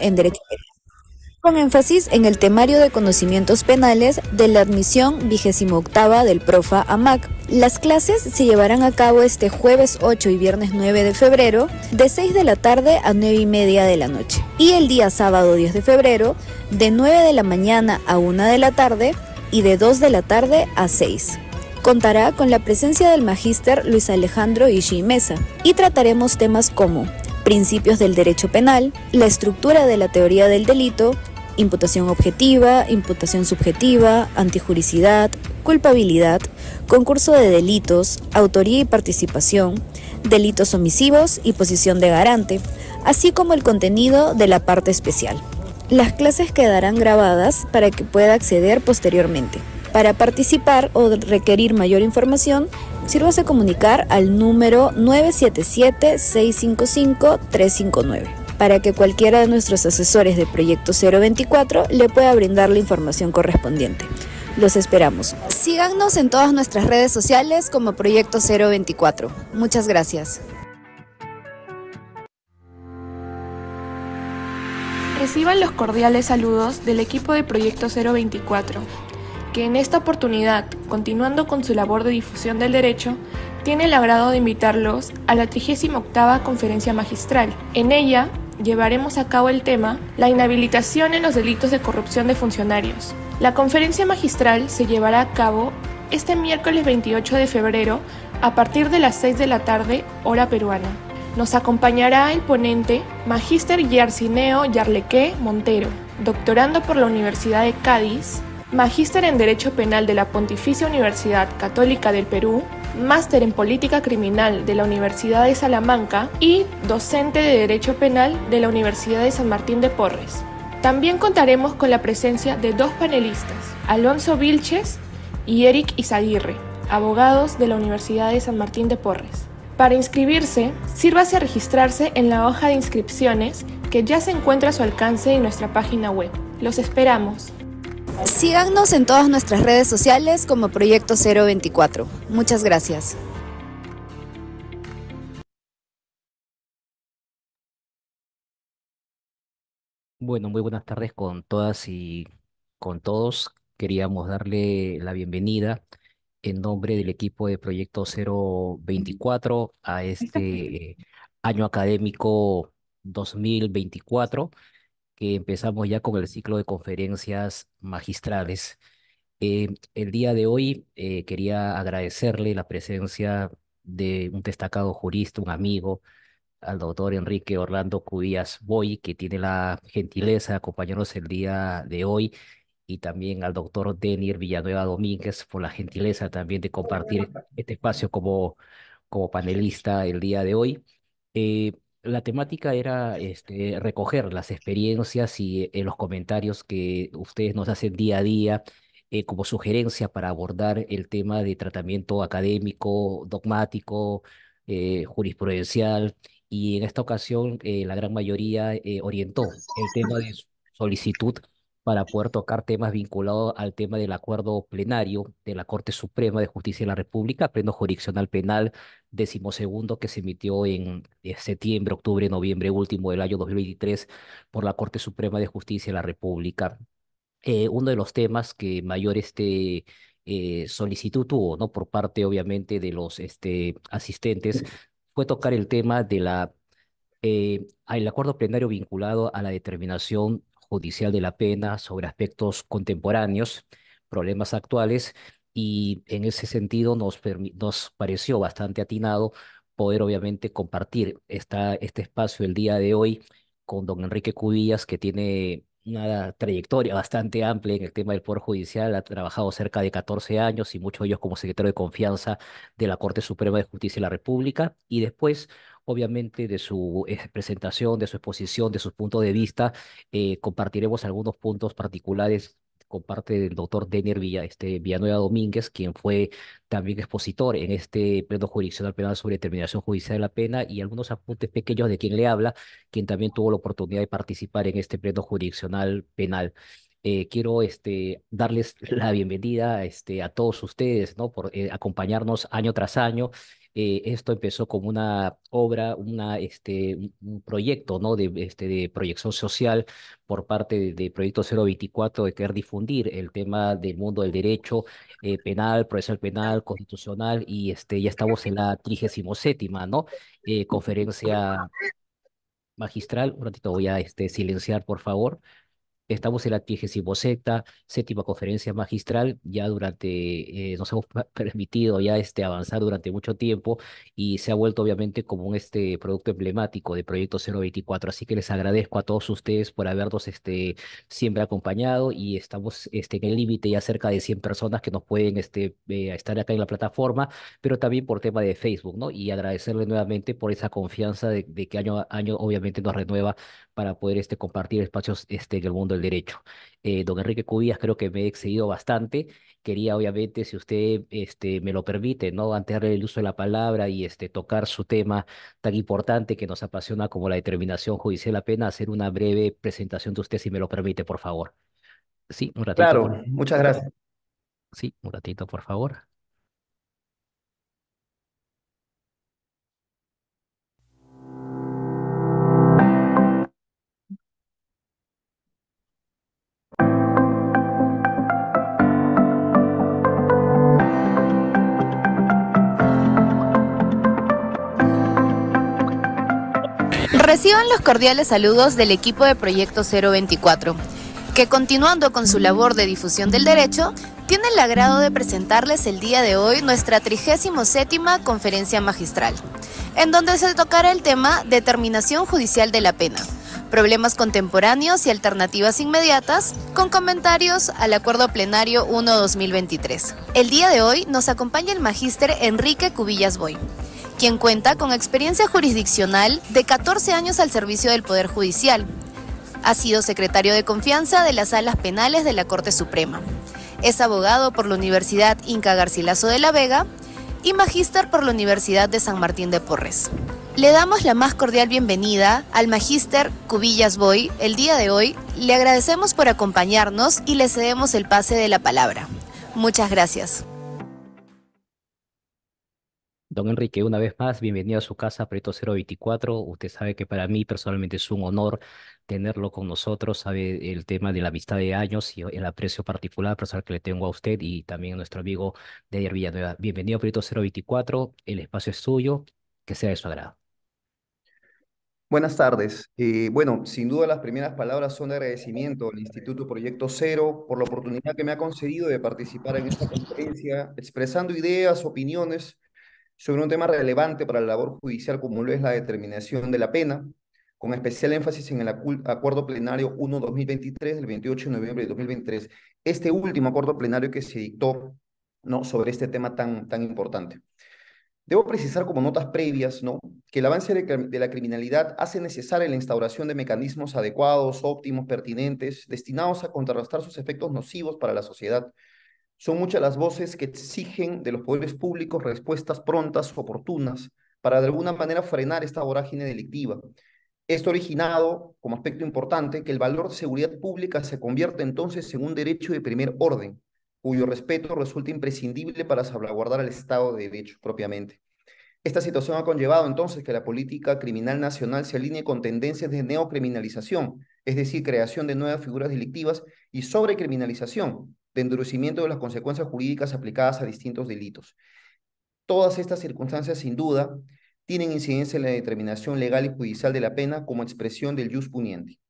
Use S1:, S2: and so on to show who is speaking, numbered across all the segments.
S1: en Derecho con énfasis en el temario de conocimientos penales de la admisión vigésimo octava del Profa AMAC. Las clases se llevarán a cabo este jueves 8 y viernes 9 de febrero, de 6 de la tarde a 9 y media de la noche, y el día sábado 10 de febrero, de 9 de la mañana a 1 de la tarde y de 2 de la tarde a 6 contará con la presencia del magíster Luis Alejandro Ishii Mesa y trataremos temas como principios del derecho penal, la estructura de la teoría del delito, imputación objetiva, imputación subjetiva, antijuricidad, culpabilidad, concurso de delitos, autoría y participación, delitos omisivos y posición de garante, así como el contenido de la parte especial. Las clases quedarán grabadas para que pueda acceder posteriormente. Para participar o requerir mayor información, sírvase comunicar al número 977-655-359 para que cualquiera de nuestros asesores de Proyecto 024 le pueda brindar la información correspondiente. Los esperamos. Síganos en todas nuestras redes sociales como Proyecto 024. Muchas gracias.
S2: Reciban los cordiales saludos del equipo de Proyecto 024 que en esta oportunidad, continuando con su labor de difusión del derecho, tiene el agrado de invitarlos a la 38 Conferencia Magistral. En ella llevaremos a cabo el tema La inhabilitación en los delitos de corrupción de funcionarios. La conferencia magistral se llevará a cabo este miércoles 28 de febrero a partir de las 6 de la tarde, hora peruana. Nos acompañará el ponente Magíster Yarcineo Yarleque Montero, doctorando por la Universidad de Cádiz, magíster en Derecho Penal de la Pontificia Universidad Católica del Perú, máster en Política Criminal de la Universidad de Salamanca y docente de Derecho Penal de la Universidad de San Martín de Porres. También contaremos con la presencia de dos panelistas, Alonso Vilches y Eric Izaguirre, abogados de la Universidad de San Martín de Porres. Para inscribirse, sírvase a registrarse en la hoja de inscripciones que ya se encuentra a su alcance en nuestra página web. Los esperamos. Síganos
S1: en todas nuestras redes sociales como Proyecto 024. Muchas gracias.
S3: Bueno, muy buenas tardes con todas y con todos. Queríamos darle la bienvenida en nombre del equipo de Proyecto 024 a este eh, año académico 2024 que empezamos ya con el ciclo de conferencias magistrales. Eh, el día de hoy eh, quería agradecerle la presencia de un destacado jurista, un amigo, al doctor Enrique Orlando Cubías Boy, que tiene la gentileza de acompañarnos el día de hoy, y también al doctor Denir Villanueva Domínguez por la gentileza también de compartir este espacio como, como panelista el día de hoy. Eh, la temática era este, recoger las experiencias y eh, los comentarios que ustedes nos hacen día a día eh, como sugerencia para abordar el tema de tratamiento académico, dogmático, eh, jurisprudencial. Y en esta ocasión la gran mayoría orientó el tema de solicitud para poder tocar temas vinculados al tema del acuerdo plenario de la Corte Suprema de Justicia de la República, pleno jurisdiccional penal decimosegundo que se emitió en eh, septiembre, octubre, noviembre último del año 2023 por la Corte Suprema de Justicia de la República. Eh, uno de los temas que mayor este, eh, solicitud tuvo, ¿no? Por parte, obviamente, de los este, asistentes, fue tocar el tema de la, acuerdo plenario vinculado a la determinación judicial de la pena sobre aspectos contemporáneos, problemas actuales, y en ese sentido nos, nos pareció bastante atinado poder obviamente compartir este espacio el día de hoy con don Enrique Cubillas, que tiene una trayectoria bastante amplia en el tema del Poder Judicial, ha trabajado cerca de 14 años y muchos de ellos como secretario de confianza de la Corte Suprema de Justicia de la República, y después obviamente de su eh, presentación, de su exposición, de sus puntos de vista. Eh, compartiremos algunos puntos particulares con parte del doctor Denier Villa, este, Villanueva Domínguez, quien fue también expositor en este pleno jurisdiccional penal sobre determinación judicial de la pena, y algunos apuntes pequeños de quien le habla, quien también tuvo la oportunidad de participar en este pleno jurisdiccional penal. Eh, quiero este, darles la bienvenida este, a todos ustedes ¿no? por acompañarnos año tras año eh, esto empezó como una obra, una, este, un proyecto ¿no? Este, de, proyección social por parte de, Proyecto 024 de querer difundir el tema del mundo del derecho eh, penal, procesal penal, constitucional, y este, ya estamos en la 37 ¿no? Eh, conferencia magistral. Un ratito voy a este, silenciar, por favor. Estamos en la 37 séptima conferencia magistral, ya durante, eh, nos hemos permitido ya este, avanzar durante mucho tiempo y se ha vuelto obviamente como un este, producto emblemático de Proyecto 024. Así que les agradezco a todos ustedes por habernos este, siempre acompañado y estamos este, en el límite ya cerca de 100 personas que nos pueden este, eh, estar acá en la plataforma, pero también por tema de Facebook, ¿no? Y agradecerle nuevamente por esa confianza de, que año a año obviamente nos renueva para poder este, compartir espacios este, en el mundo derecho. Eh, don Enrique Cubías, creo que me he excedido bastante. Quería, obviamente, si usted este, me lo permite, ¿no? Antes de el uso de la palabra y este, tocar su tema tan importante que nos apasiona como la determinación judicial la pena, hacer una breve presentación de usted, si me lo permite, por favor. Sí, un ratito. Claro, muchas gracias. Sí, un ratito, por favor.
S4: Reciban los cordiales saludos del equipo de Proyecto 024, que continuando con su labor de difusión del derecho, tiene el agrado de presentarles el día de hoy nuestra 37 conferencia magistral, en donde se tocará el tema Determinación Judicial de la Pena, problemas contemporáneos y alternativas inmediatas, con comentarios al Acuerdo Plenario 1-2023. El día de hoy nos acompaña el magíster Enrique Cubillas Boy quien cuenta con experiencia jurisdiccional de 14 años al servicio del Poder Judicial. Ha sido secretario de confianza de las salas penales de la Corte Suprema. Es abogado por la Universidad Inca Garcilaso de la Vega y magíster por la Universidad de San Martín de Porres. Le damos la más cordial bienvenida al magíster Cubillas Boy. El día de hoy le agradecemos por acompañarnos y le cedemos el pase de la palabra. Muchas gracias.
S3: Don Enrique, una vez más, bienvenido a su casa, Proyecto 024. Usted sabe que para mí personalmente es un honor tenerlo con nosotros, sabe el tema de la amistad de años y el aprecio particular personal que le tengo a usted y también a nuestro amigo Deyer Villanueva. Bienvenido a Proyecto 024, el espacio es suyo, que sea de su agrado.
S5: Buenas tardes. Eh, bueno, sin duda las primeras palabras son de agradecimiento al Instituto Proyecto Cero por la oportunidad que me ha concedido de participar en esta conferencia, expresando ideas, opiniones sobre un tema relevante para la labor judicial como lo es la determinación de la pena, con especial énfasis en el acuerdo plenario 1-2023 del 28 de noviembre de 2023, este último acuerdo plenario que se dictó ¿no? sobre este tema tan, tan importante. Debo precisar como notas previas ¿no? que el avance de, la criminalidad hace necesaria la instauración de mecanismos adecuados, óptimos, pertinentes, destinados a contrarrestar sus efectos nocivos para la sociedad, son muchas las voces que exigen de los poderes públicos respuestas prontas, oportunas, para de alguna manera frenar esta vorágine delictiva. Esto ha originado, como aspecto importante, que el valor de seguridad pública se convierta entonces en un derecho de primer orden, cuyo respeto resulta imprescindible para salvaguardar al Estado de Derecho propiamente. Esta situación ha conllevado entonces que la política criminal nacional se alinee con tendencias de neocriminalización, es decir, creación de nuevas figuras delictivas y sobrecriminalización, de endurecimiento de las consecuencias jurídicas aplicadas a distintos delitos. Todas estas circunstancias, sin duda, tienen incidencia en la determinación legal y judicial de la pena como expresión del jus puniente.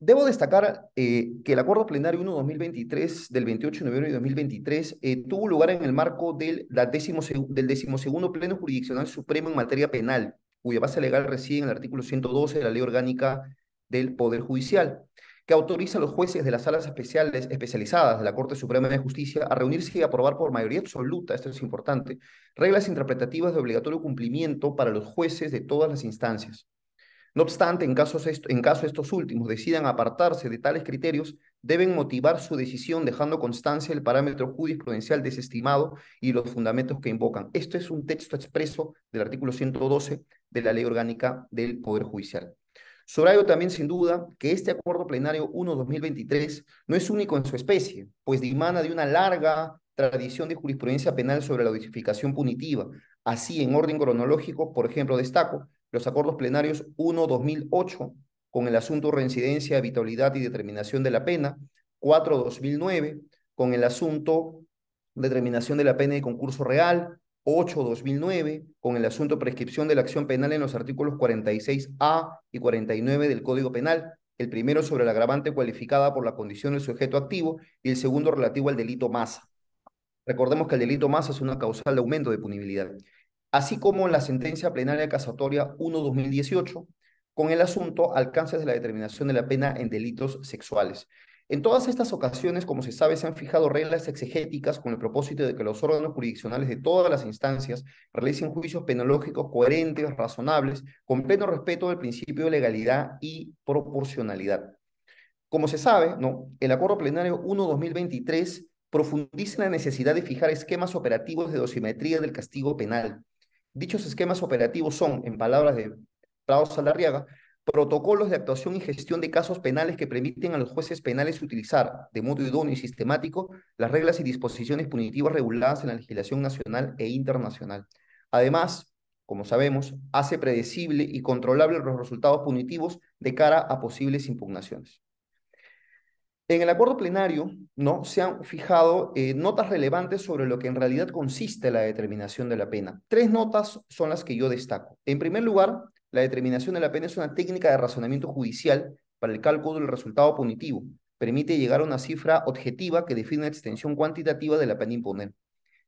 S5: Debo destacar eh, que el Acuerdo Plenario 1-2023 del 28 de noviembre de 2023 eh, tuvo lugar en el marco del, la del decimosegundo Pleno Jurisdiccional Supremo en materia penal, cuya base legal reside en el artículo 112 de la Ley Orgánica del Poder Judicial que autoriza a los jueces de las salas especiales, especializadas de la Corte Suprema de Justicia a reunirse y aprobar por mayoría absoluta, esto es importante, reglas interpretativas de obligatorio cumplimiento para los jueces de todas las instancias. No obstante, en, casos en caso estos últimos decidan apartarse de tales criterios, deben motivar su decisión dejando constancia el parámetro jurisprudencial desestimado y los fundamentos que invocan. Esto es un texto expreso del artículo 112 de la Ley Orgánica del Poder Judicial. Subrayo también, sin duda, que este acuerdo plenario 1-2023 no es único en su especie, pues dimana de una larga tradición de jurisprudencia penal sobre la justificación punitiva. Así, en orden cronológico, por ejemplo, destaco los acuerdos plenarios 1-2008 con el asunto reincidencia, vitalidad y determinación de la pena, 4-2009 con el asunto determinación de la pena y concurso real, 8-2009 con el asunto prescripción de la acción penal en los artículos 46A y 49 del Código Penal, el primero sobre el agravante cualificada por la condición del sujeto activo y el segundo relativo al delito masa. Recordemos que el delito masa es una causal de aumento de punibilidad, así como la sentencia plenaria casatoria 1-2018 con el asunto alcances de la determinación de la pena en delitos sexuales. En todas estas ocasiones, como se sabe, se han fijado reglas exegéticas con el propósito de que los órganos jurisdiccionales de todas las instancias realicen juicios penológicos coherentes, razonables, con pleno respeto del principio de legalidad y proporcionalidad. Como se sabe, ¿no? el Acuerdo Plenario 1-2023 profundiza en la necesidad de fijar esquemas operativos de dosimetría del castigo penal. Dichos esquemas operativos son, en palabras de Prado Salarriaga, protocolos de actuación y gestión de casos penales que permiten a los jueces penales utilizar de modo idóneo y sistemático las reglas y disposiciones punitivas reguladas en la legislación nacional e internacional. Además, como sabemos, hace predecible y controlable los resultados punitivos de cara a posibles impugnaciones. En el acuerdo plenario ¿no? se han fijado eh, notas relevantes sobre lo que en realidad consiste la determinación de la pena. Tres notas son las que yo destaco. En primer lugar, la determinación de la pena es una técnica de razonamiento judicial para el cálculo del resultado punitivo. Permite llegar a una cifra objetiva que define la extensión cuantitativa de la pena imponer.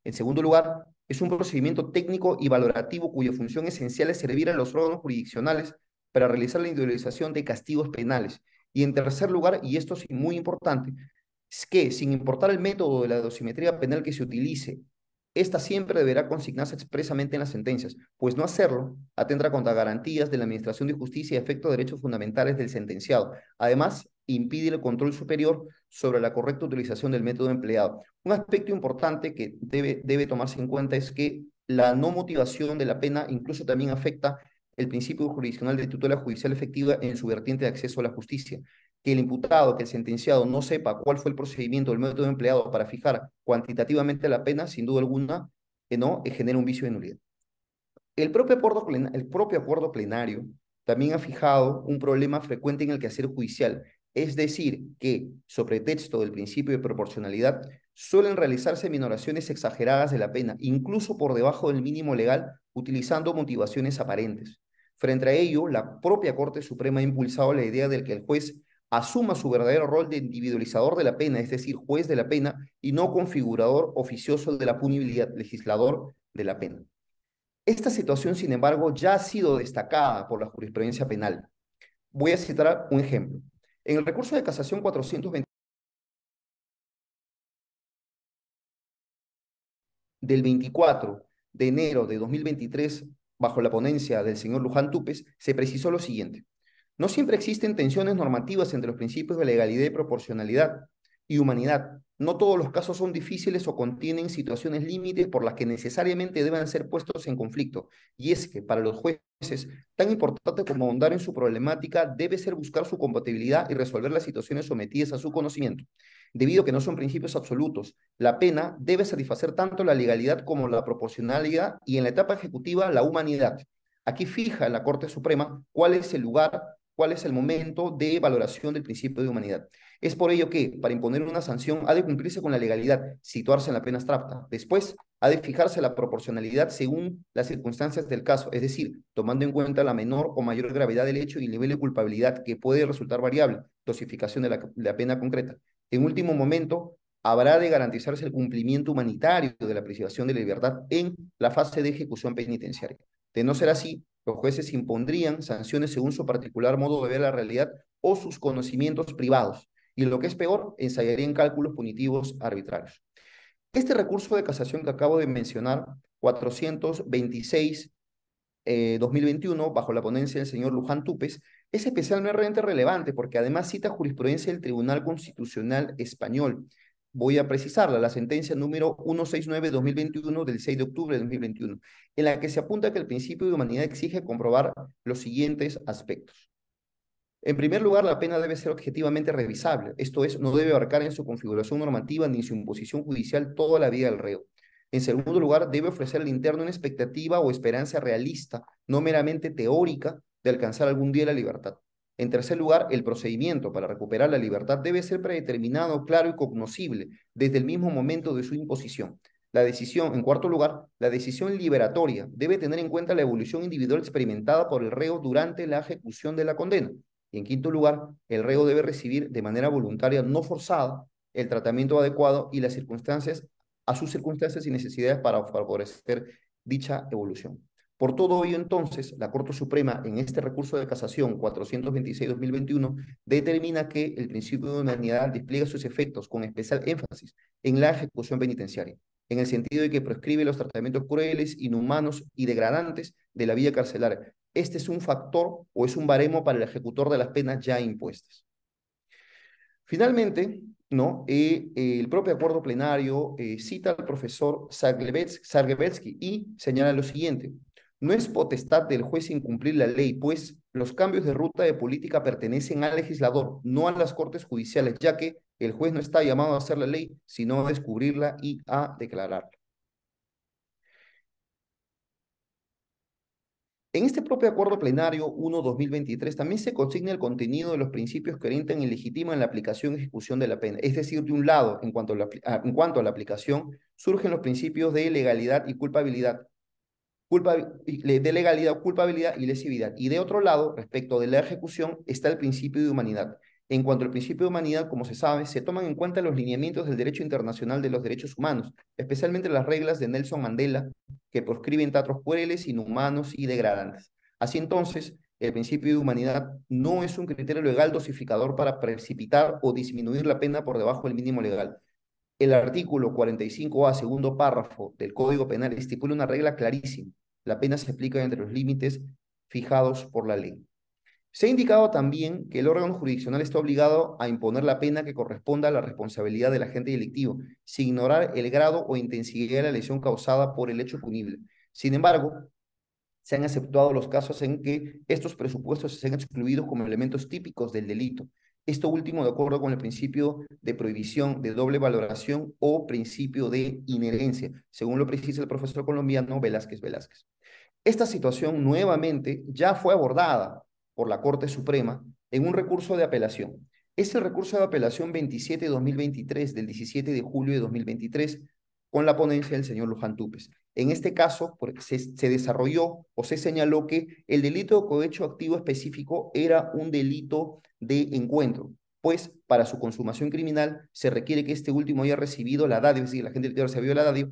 S5: En segundo lugar, es un procedimiento técnico y valorativo cuya función esencial es servir a los órganos jurisdiccionales para realizar la individualización de castigos penales. Y en tercer lugar, y esto es muy importante, es que sin importar el método de la dosimetría penal que se utilice, esta siempre deberá consignarse expresamente en las sentencias, pues no hacerlo atendrá contra garantías de la Administración de Justicia y efecto de derechos fundamentales del sentenciado. Además, impide el control superior sobre la correcta utilización del método empleado. Un aspecto importante que debe, debe tomarse en cuenta es que la no motivación de la pena incluso también afecta el principio jurisdiccional de tutela judicial efectiva en su vertiente de acceso a la justicia que el imputado, que el sentenciado no sepa cuál fue el procedimiento, el método empleado para fijar cuantitativamente la pena, sin duda alguna, que no eh, genera un vicio de nulidad. El propio, acuerdo plenario, el propio acuerdo plenario también ha fijado un problema frecuente en el quehacer judicial, es decir, que, sobre texto del principio de proporcionalidad, suelen realizarse minoraciones exageradas de la pena, incluso por debajo del mínimo legal, utilizando motivaciones aparentes. Frente a ello, la propia Corte Suprema ha impulsado la idea de que el juez asuma su verdadero rol de individualizador de la pena, es decir, juez de la pena, y no configurador oficioso de la punibilidad, legislador de la pena. Esta situación, sin embargo, ya ha sido destacada por la jurisprudencia penal. Voy a citar un ejemplo. En el recurso de casación 420 del 24 de enero de 2023, bajo la ponencia del señor Luján Tupes, se precisó lo siguiente. No siempre existen tensiones normativas entre los principios de legalidad y proporcionalidad y humanidad. No todos los casos son difíciles o contienen situaciones límites por las que necesariamente deben ser puestos en conflicto. Y es que para los jueces, tan importante como ahondar en su problemática debe ser buscar su compatibilidad y resolver las situaciones sometidas a su conocimiento. Debido a que no son principios absolutos, la pena debe satisfacer tanto la legalidad como la proporcionalidad y en la etapa ejecutiva la humanidad. Aquí fija la Corte Suprema cuál es el lugar cuál es el momento de valoración del principio de humanidad. Es por ello que, para imponer una sanción, ha de cumplirse con la legalidad, situarse en la pena abstracta. Después, ha de fijarse la proporcionalidad según las circunstancias del caso, es decir, tomando en cuenta la menor o mayor gravedad del hecho y el nivel de culpabilidad que puede resultar variable, dosificación de la, pena concreta. En último momento, habrá de garantizarse el cumplimiento humanitario de la preservación de la libertad en la fase de ejecución penitenciaria. De no ser así, los jueces impondrían sanciones según su particular modo de ver la realidad o sus conocimientos privados, y lo que es peor, ensayarían cálculos punitivos arbitrarios. Este recurso de casación que acabo de mencionar, 426 2021, eh, bajo la ponencia del señor Luján Tupes, es especialmente relevante porque además cita jurisprudencia del Tribunal Constitucional Español, voy a precisarla, la sentencia número 169-2021 del 6 de octubre de 2021, en la que se apunta que el principio de humanidad exige comprobar los siguientes aspectos. En primer lugar, la pena debe ser objetivamente revisable, esto es, no debe abarcar en su configuración normativa ni en su imposición judicial toda la vida del reo. En segundo lugar, debe ofrecer al interno una expectativa o esperanza realista, no meramente teórica, de alcanzar algún día la libertad. En tercer lugar, el procedimiento para recuperar la libertad debe ser predeterminado, claro y cognoscible desde el mismo momento de su imposición. La decisión, en cuarto lugar, la decisión liberatoria debe tener en cuenta la evolución individual experimentada por el reo durante la ejecución de la condena. Y en quinto lugar, el reo debe recibir de manera voluntaria, no forzada, el tratamiento adecuado y las circunstancias a sus circunstancias y necesidades para favorecer dicha evolución. Por todo ello, entonces, la Corte Suprema, en este recurso de casación 426-2021, determina que el principio de humanidad despliega sus efectos con especial énfasis en la ejecución penitenciaria, en el sentido de que proscribe los tratamientos crueles, inhumanos y degradantes de la vida carcelaria. Este es un factor o es un baremo para el ejecutor de las penas ya impuestas. Finalmente, ¿no? Eh, eh, el propio acuerdo plenario eh, cita al profesor Sargevetsky y señala lo siguiente. No es potestad del juez incumplir la ley, pues los cambios de ruta de política pertenecen al legislador, no a las cortes judiciales, ya que el juez no está llamado a hacer la ley, sino a descubrirla y a declararla. En este propio acuerdo plenario 1-2023 también se consigna el contenido de los principios que orientan y legitiman la aplicación y ejecución de la pena. Es decir, de un lado, en cuanto, a la, ah, en cuanto a la aplicación, surgen los principios de legalidad y culpabilidad, de legalidad, culpabilidad y lesividad. Y de otro lado, respecto de la ejecución, está el principio de humanidad. En cuanto al principio de humanidad, como se sabe, se toman en cuenta los lineamientos del derecho internacional de los derechos humanos, especialmente las reglas de Nelson Mandela, que proscriben tratos crueles, inhumanos y degradantes. Así entonces, el principio de humanidad no es un criterio legal dosificador para precipitar o disminuir la pena por debajo del mínimo legal. El artículo 45A, segundo párrafo del Código Penal, estipula una regla clarísima. La pena se aplica entre los límites fijados por la ley. Se ha indicado también que el órgano jurisdiccional está obligado a imponer la pena que corresponda a la responsabilidad del agente delictivo, sin ignorar el grado o intensidad de la lesión causada por el hecho punible. Sin embargo, se han aceptado los casos en que estos presupuestos se han excluido como elementos típicos del delito. Esto último de acuerdo con el principio de prohibición de doble valoración o principio de inherencia, según lo precisa el profesor colombiano Velázquez Velázquez. Esta situación nuevamente ya fue abordada por la Corte Suprema en un recurso de apelación. Es el recurso de apelación 27-2023 del 17 de julio de 2023 con la ponencia del señor Luján Tupes. En este caso, se, desarrolló o se señaló que el delito de cohecho activo específico era un delito de encuentro, pues para su consumación criminal se requiere que este último haya recibido la dádiva, es decir, la gente del la DADIO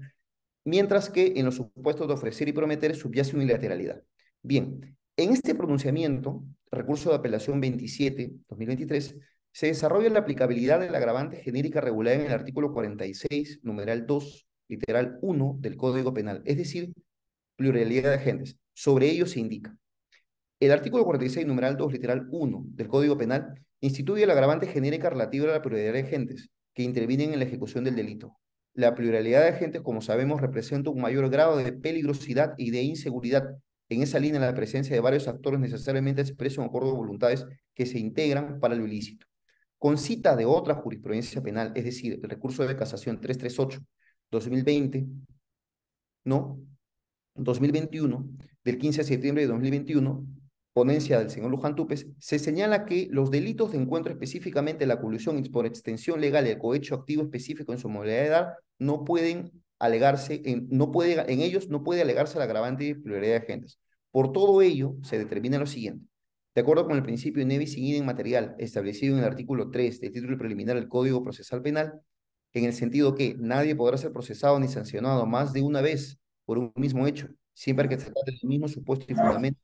S5: mientras que en los supuestos de ofrecer y prometer subyace unilateralidad. Bien, en este pronunciamiento, recurso de apelación 27-2023, se desarrolla la aplicabilidad del agravante genérica regulada en el artículo 46, numeral 2, literal 1 del Código Penal, es decir, pluralidad de agentes. Sobre ello se indica. El artículo 46, numeral 2, literal 1 del Código Penal instituye el agravante genérica relativa a la pluralidad de agentes que intervienen en la ejecución del delito, la pluralidad de agentes, como sabemos, representa un mayor grado de peligrosidad y de inseguridad. En esa línea, la presencia de varios actores necesariamente expresa un acuerdo de voluntades que se integran para lo ilícito. Con cita de otra jurisprudencia penal, es decir, el recurso de casación 338-2020, no, 2021, del 15 de septiembre de 2021, ponencia del señor Luján Tupes, se señala que los delitos de encuentro específicamente la colusión por extensión legal el cohecho activo específico en su modalidad de edad no pueden alegarse, en, no puede, en ellos no puede alegarse la agravante pluralidad de agentes. Por todo ello, se determina lo siguiente. De acuerdo con el principio Nevis in idem material establecido en el artículo 3 del título preliminar del Código Procesal Penal, en el sentido que nadie podrá ser procesado ni sancionado más de una vez por un mismo hecho, siempre que se trate del mismo supuesto y fundamento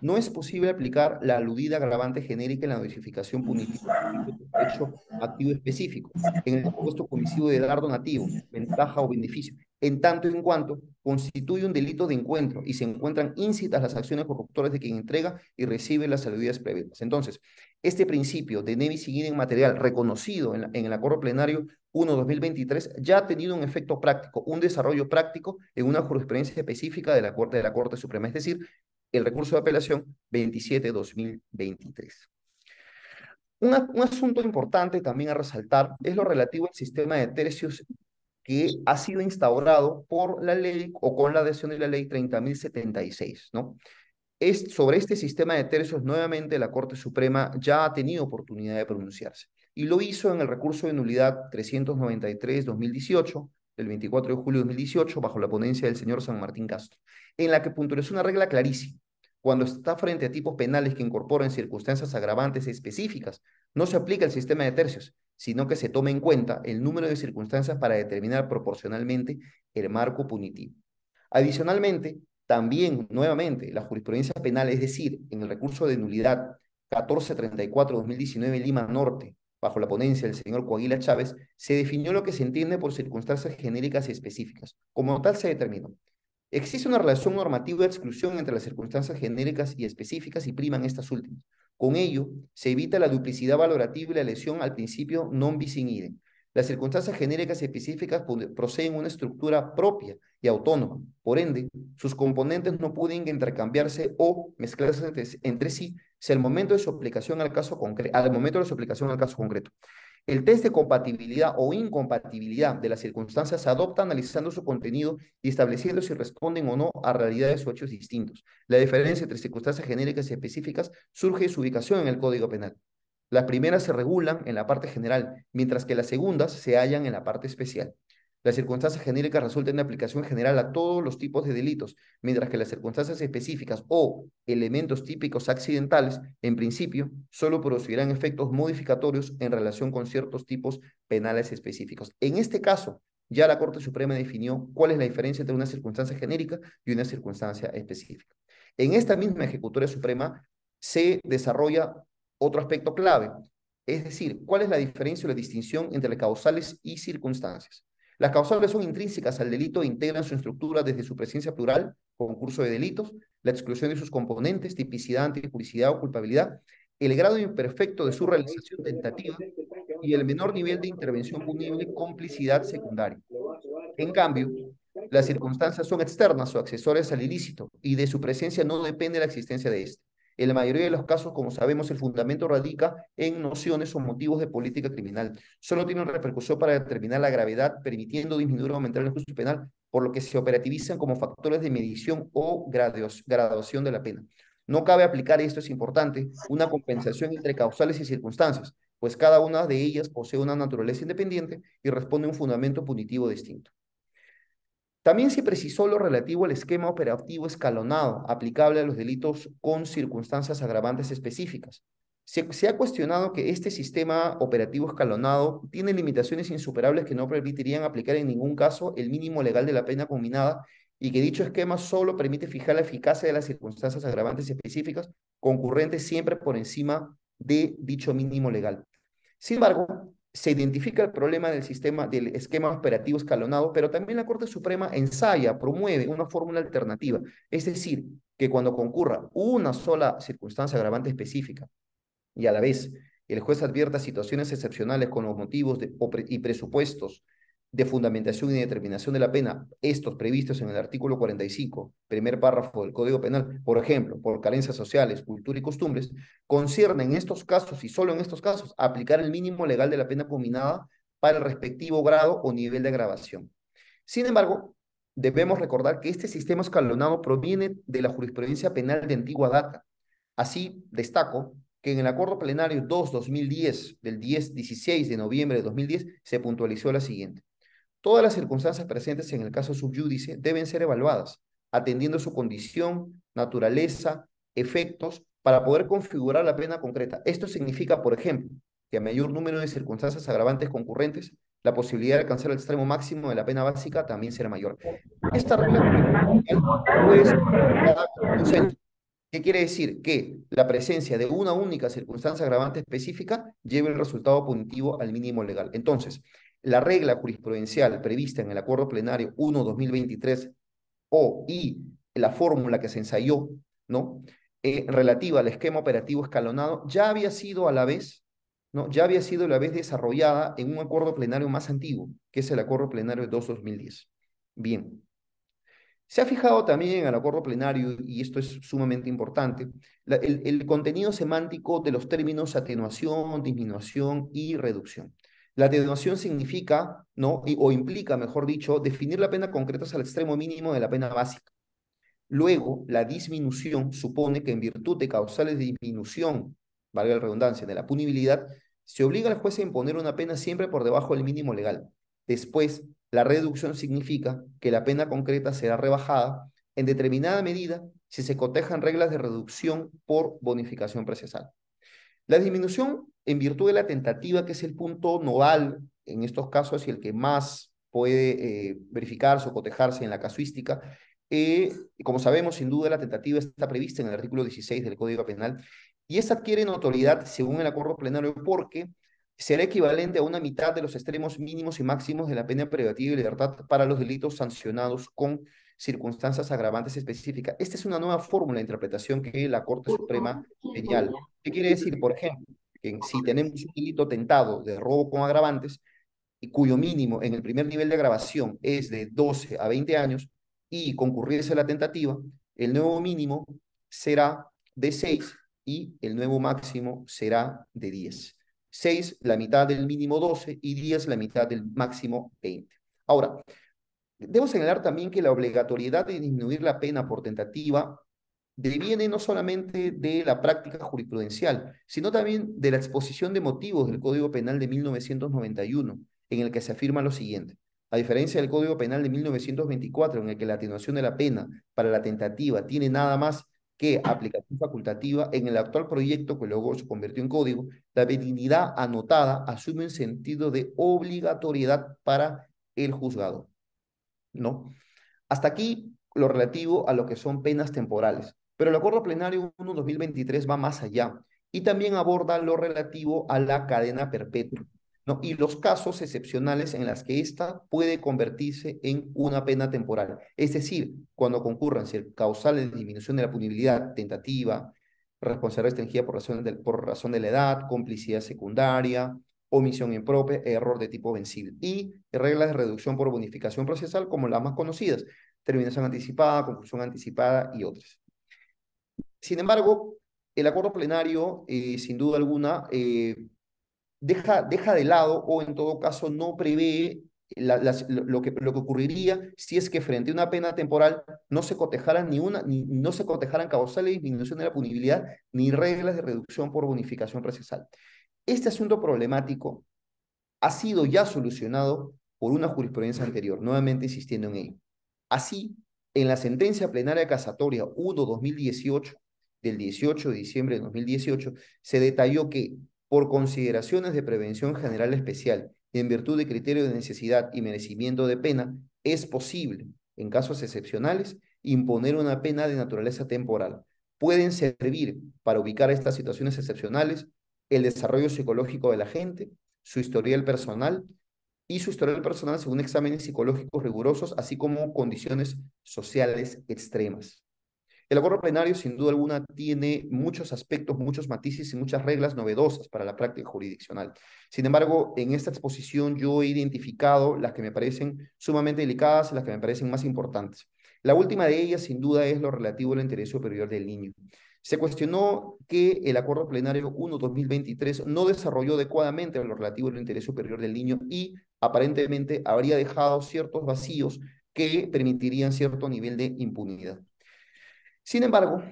S5: no es posible aplicar la aludida agravante genérica en la notificación punitiva de hecho activo específico, en el supuesto comisivo de dar donativo, ventaja o beneficio, en tanto y en cuanto constituye un delito de encuentro y se encuentran íncitas las acciones corruptoras de quien entrega y recibe las aludidas previas. Entonces, este principio de Nevis y en material reconocido en, en el acuerdo plenario 1-2023 ya ha tenido un efecto práctico, un desarrollo práctico en una jurisprudencia específica de la Corte, de la Corte Suprema. Es decir, el recurso de apelación 27-2023. Un, un asunto importante también a resaltar es lo relativo al sistema de tercios que ha sido instaurado por la ley o con la adhesión de la ley 30.076, ¿no? Es, sobre este sistema de tercios, nuevamente la Corte Suprema ya ha tenido oportunidad de pronunciarse y lo hizo en el recurso de nulidad 393-2018, el 24 de julio de 2018, bajo la ponencia del señor San Martín Castro, en la que puntualizó una regla clarísima. Cuando está frente a tipos penales que incorporan circunstancias agravantes específicas, no se aplica el sistema de tercios, sino que se toma en cuenta el número de circunstancias para determinar proporcionalmente el marco punitivo. Adicionalmente, también, nuevamente, la jurisprudencia penal, es decir, en el recurso de nulidad 1434-2019 Lima Norte, bajo la ponencia del señor Coaguila Chávez, se definió lo que se entiende por circunstancias genéricas y específicas. Como tal se determinó. Existe una relación normativa de exclusión entre las circunstancias genéricas y específicas y priman estas últimas. Con ello, se evita la duplicidad valorativa y la lesión al principio non bis in idem. Las circunstancias genéricas y específicas proceden una estructura propia y autónoma. Por ende, sus componentes no pueden intercambiarse o mezclarse entre sí el momento de su aplicación al caso concreto, al momento de su aplicación al caso concreto. El test de compatibilidad o incompatibilidad de las circunstancias se adopta analizando su contenido y estableciendo si responden o no a realidades o hechos distintos. La diferencia entre circunstancias genéricas y específicas surge de su ubicación en el Código Penal. Las primeras se regulan en la parte general, mientras que las segundas se hallan en la parte especial. Las circunstancias genéricas resultan en aplicación general a todos los tipos de delitos, mientras que las circunstancias específicas o elementos típicos accidentales, en principio, solo producirán efectos modificatorios en relación con ciertos tipos penales específicos. En este caso, ya la Corte Suprema definió cuál es la diferencia entre una circunstancia genérica y una circunstancia específica. En esta misma Ejecutoria Suprema se desarrolla otro aspecto clave, es decir, cuál es la diferencia o la distinción entre causales y circunstancias. Las causales son intrínsecas al delito e integran su estructura desde su presencia plural, concurso de delitos, la exclusión de sus componentes, tipicidad, antipublicidad, o culpabilidad, el grado imperfecto de su realización tentativa y el menor nivel de intervención punible, complicidad secundaria. En cambio, las circunstancias son externas o accesorias al ilícito y de su presencia no depende la existencia de éste. En la mayoría de los casos, como sabemos, el fundamento radica en nociones o motivos de política criminal. Solo tiene repercusión para determinar la gravedad, permitiendo disminuir o aumentar el juicio penal, por lo que se operativizan como factores de medición o graduación de la pena. No cabe aplicar, y esto es importante, una compensación entre causales y circunstancias, pues cada una de ellas posee una naturaleza independiente y responde a un fundamento punitivo distinto. También se precisó lo relativo al esquema operativo escalonado aplicable a los delitos con circunstancias agravantes específicas. Se, ha cuestionado que este sistema operativo escalonado tiene limitaciones insuperables que no permitirían aplicar en ningún caso el mínimo legal de la pena combinada y que dicho esquema solo permite fijar la eficacia de las circunstancias agravantes específicas concurrentes siempre por encima de dicho mínimo legal. Sin embargo, se identifica el problema del sistema, del esquema operativo escalonado, pero también la Corte Suprema ensaya, promueve una fórmula alternativa. Es decir, que cuando concurra una sola circunstancia agravante específica y a la vez el juez advierta situaciones excepcionales con los motivos de, y presupuestos de fundamentación y determinación de la pena, estos previstos en el artículo 45, primer párrafo del Código Penal, por ejemplo, por carencias sociales, cultura y costumbres, concierne en estos casos y solo en estos casos aplicar el mínimo legal de la pena combinada para el respectivo grado o nivel de agravación. Sin embargo, debemos recordar que este sistema escalonado proviene de la jurisprudencia penal de antigua data. Así, destaco que en el acuerdo plenario 2-2010 del 10-16 de noviembre de 2010 se puntualizó la siguiente. Todas las circunstancias presentes en el caso subyúdice deben ser evaluadas, atendiendo su condición, naturaleza, efectos, para poder configurar la pena concreta. Esto significa, por ejemplo, que a mayor número de circunstancias agravantes concurrentes, la posibilidad de alcanzar el extremo máximo de la pena básica también será mayor. Esta regla ¿Qué quiere decir? Que la presencia de una única circunstancia agravante específica lleve el resultado punitivo al mínimo legal. Entonces, la regla jurisprudencial prevista en el Acuerdo Plenario 1-2023 o y la fórmula que se ensayó, ¿no? Eh, relativa al esquema operativo escalonado, ya había sido a la vez, ¿no? Ya había sido a la vez desarrollada en un acuerdo plenario más antiguo, que es el Acuerdo Plenario 2-2010. Bien. Se ha fijado también en el acuerdo plenario, y esto es sumamente importante, el contenido semántico de los términos atenuación, disminución y reducción. La atenuación significa, ¿no? o implica, mejor dicho, definir la pena concreta al extremo mínimo de la pena básica. Luego, la disminución supone que en virtud de causales de disminución, valga la redundancia, de la punibilidad, se obliga al juez a imponer una pena siempre por debajo del mínimo legal. Después, la reducción significa que la pena concreta será rebajada en determinada medida si se cotejan reglas de reducción por bonificación procesal. La disminución en virtud de la tentativa, que es el punto nodal en estos casos y el que más puede eh, verificarse o cotejarse en la casuística, y eh, como sabemos, sin duda la tentativa está prevista en el artículo 16 del Código Penal y esta adquiere notoriedad según el acuerdo plenario porque será equivalente a una mitad de los extremos mínimos y máximos de la pena privativa y libertad para los delitos sancionados con circunstancias agravantes específicas. Esta es una nueva fórmula de interpretación que la Corte Suprema señala. ¿Qué quiere decir? Por ejemplo, si tenemos un delito tentado de robo con agravantes, y cuyo mínimo en el primer nivel de agravación es de 12 a 20 años, y concurrirse la tentativa, el nuevo mínimo será de 6 y el nuevo máximo será de 10. 6, la mitad del mínimo 12 y 10, la mitad del máximo 20. Ahora, debo señalar también que la obligatoriedad de disminuir la pena por tentativa deviene no solamente de la práctica jurisprudencial, sino también de la exposición de motivos del Código Penal de 1991, en el que se afirma lo siguiente. A diferencia del Código Penal de 1924, en el que la atenuación de la pena para la tentativa tiene nada más que aplicación facultativa, en el actual proyecto que luego se convirtió en código, la benignidad anotada asume un sentido de obligatoriedad para el juzgado. ¿No? Hasta aquí lo relativo a lo que son penas temporales. Pero el acuerdo plenario 1-2023 va más allá y también aborda lo relativo a la cadena perpetua y los casos excepcionales en las que ésta puede convertirse en una pena temporal. Es decir, cuando concurran causales de disminución de la punibilidad, tentativa, responsabilidad restringida por razón de, por razón de la edad, complicidad secundaria, omisión impropia, error de tipo vencible y reglas de reducción por bonificación procesal como las más conocidas, terminación anticipada, conclusión anticipada y otras. Sin embargo, el acuerdo plenario, eh, sin duda alguna, eh, deja, deja de lado o en todo caso no prevé lo, que, lo que ocurriría si es que frente a una pena temporal no se cotejaran ni una ni, no se cotejaran causales de disminución de la punibilidad ni reglas de reducción por bonificación procesal. Este asunto problemático ha sido ya solucionado por una jurisprudencia anterior, nuevamente insistiendo en ello. Así, en la sentencia plenaria casatoria 1-2018, del 18 de diciembre de 2018, se detalló que, por consideraciones de prevención general especial y en virtud de criterio de necesidad y merecimiento de pena, es posible, en casos excepcionales, imponer una pena de naturaleza temporal. Pueden servir para ubicar estas situaciones excepcionales el desarrollo psicológico de la gente, su historial personal y su historial personal según exámenes psicológicos rigurosos, así como condiciones sociales extremas. El acuerdo plenario, sin duda alguna, tiene muchos aspectos, muchos matices y muchas reglas novedosas para la práctica jurisdiccional. Sin embargo, en esta exposición yo he identificado las que me parecen sumamente delicadas y las que me parecen más importantes. La última de ellas, sin duda, es lo relativo al interés superior del niño. Se cuestionó que el acuerdo plenario 1-2023 no desarrolló adecuadamente lo relativo al interés superior del niño y aparentemente habría dejado ciertos vacíos que permitirían cierto nivel de impunidad. Sin embargo,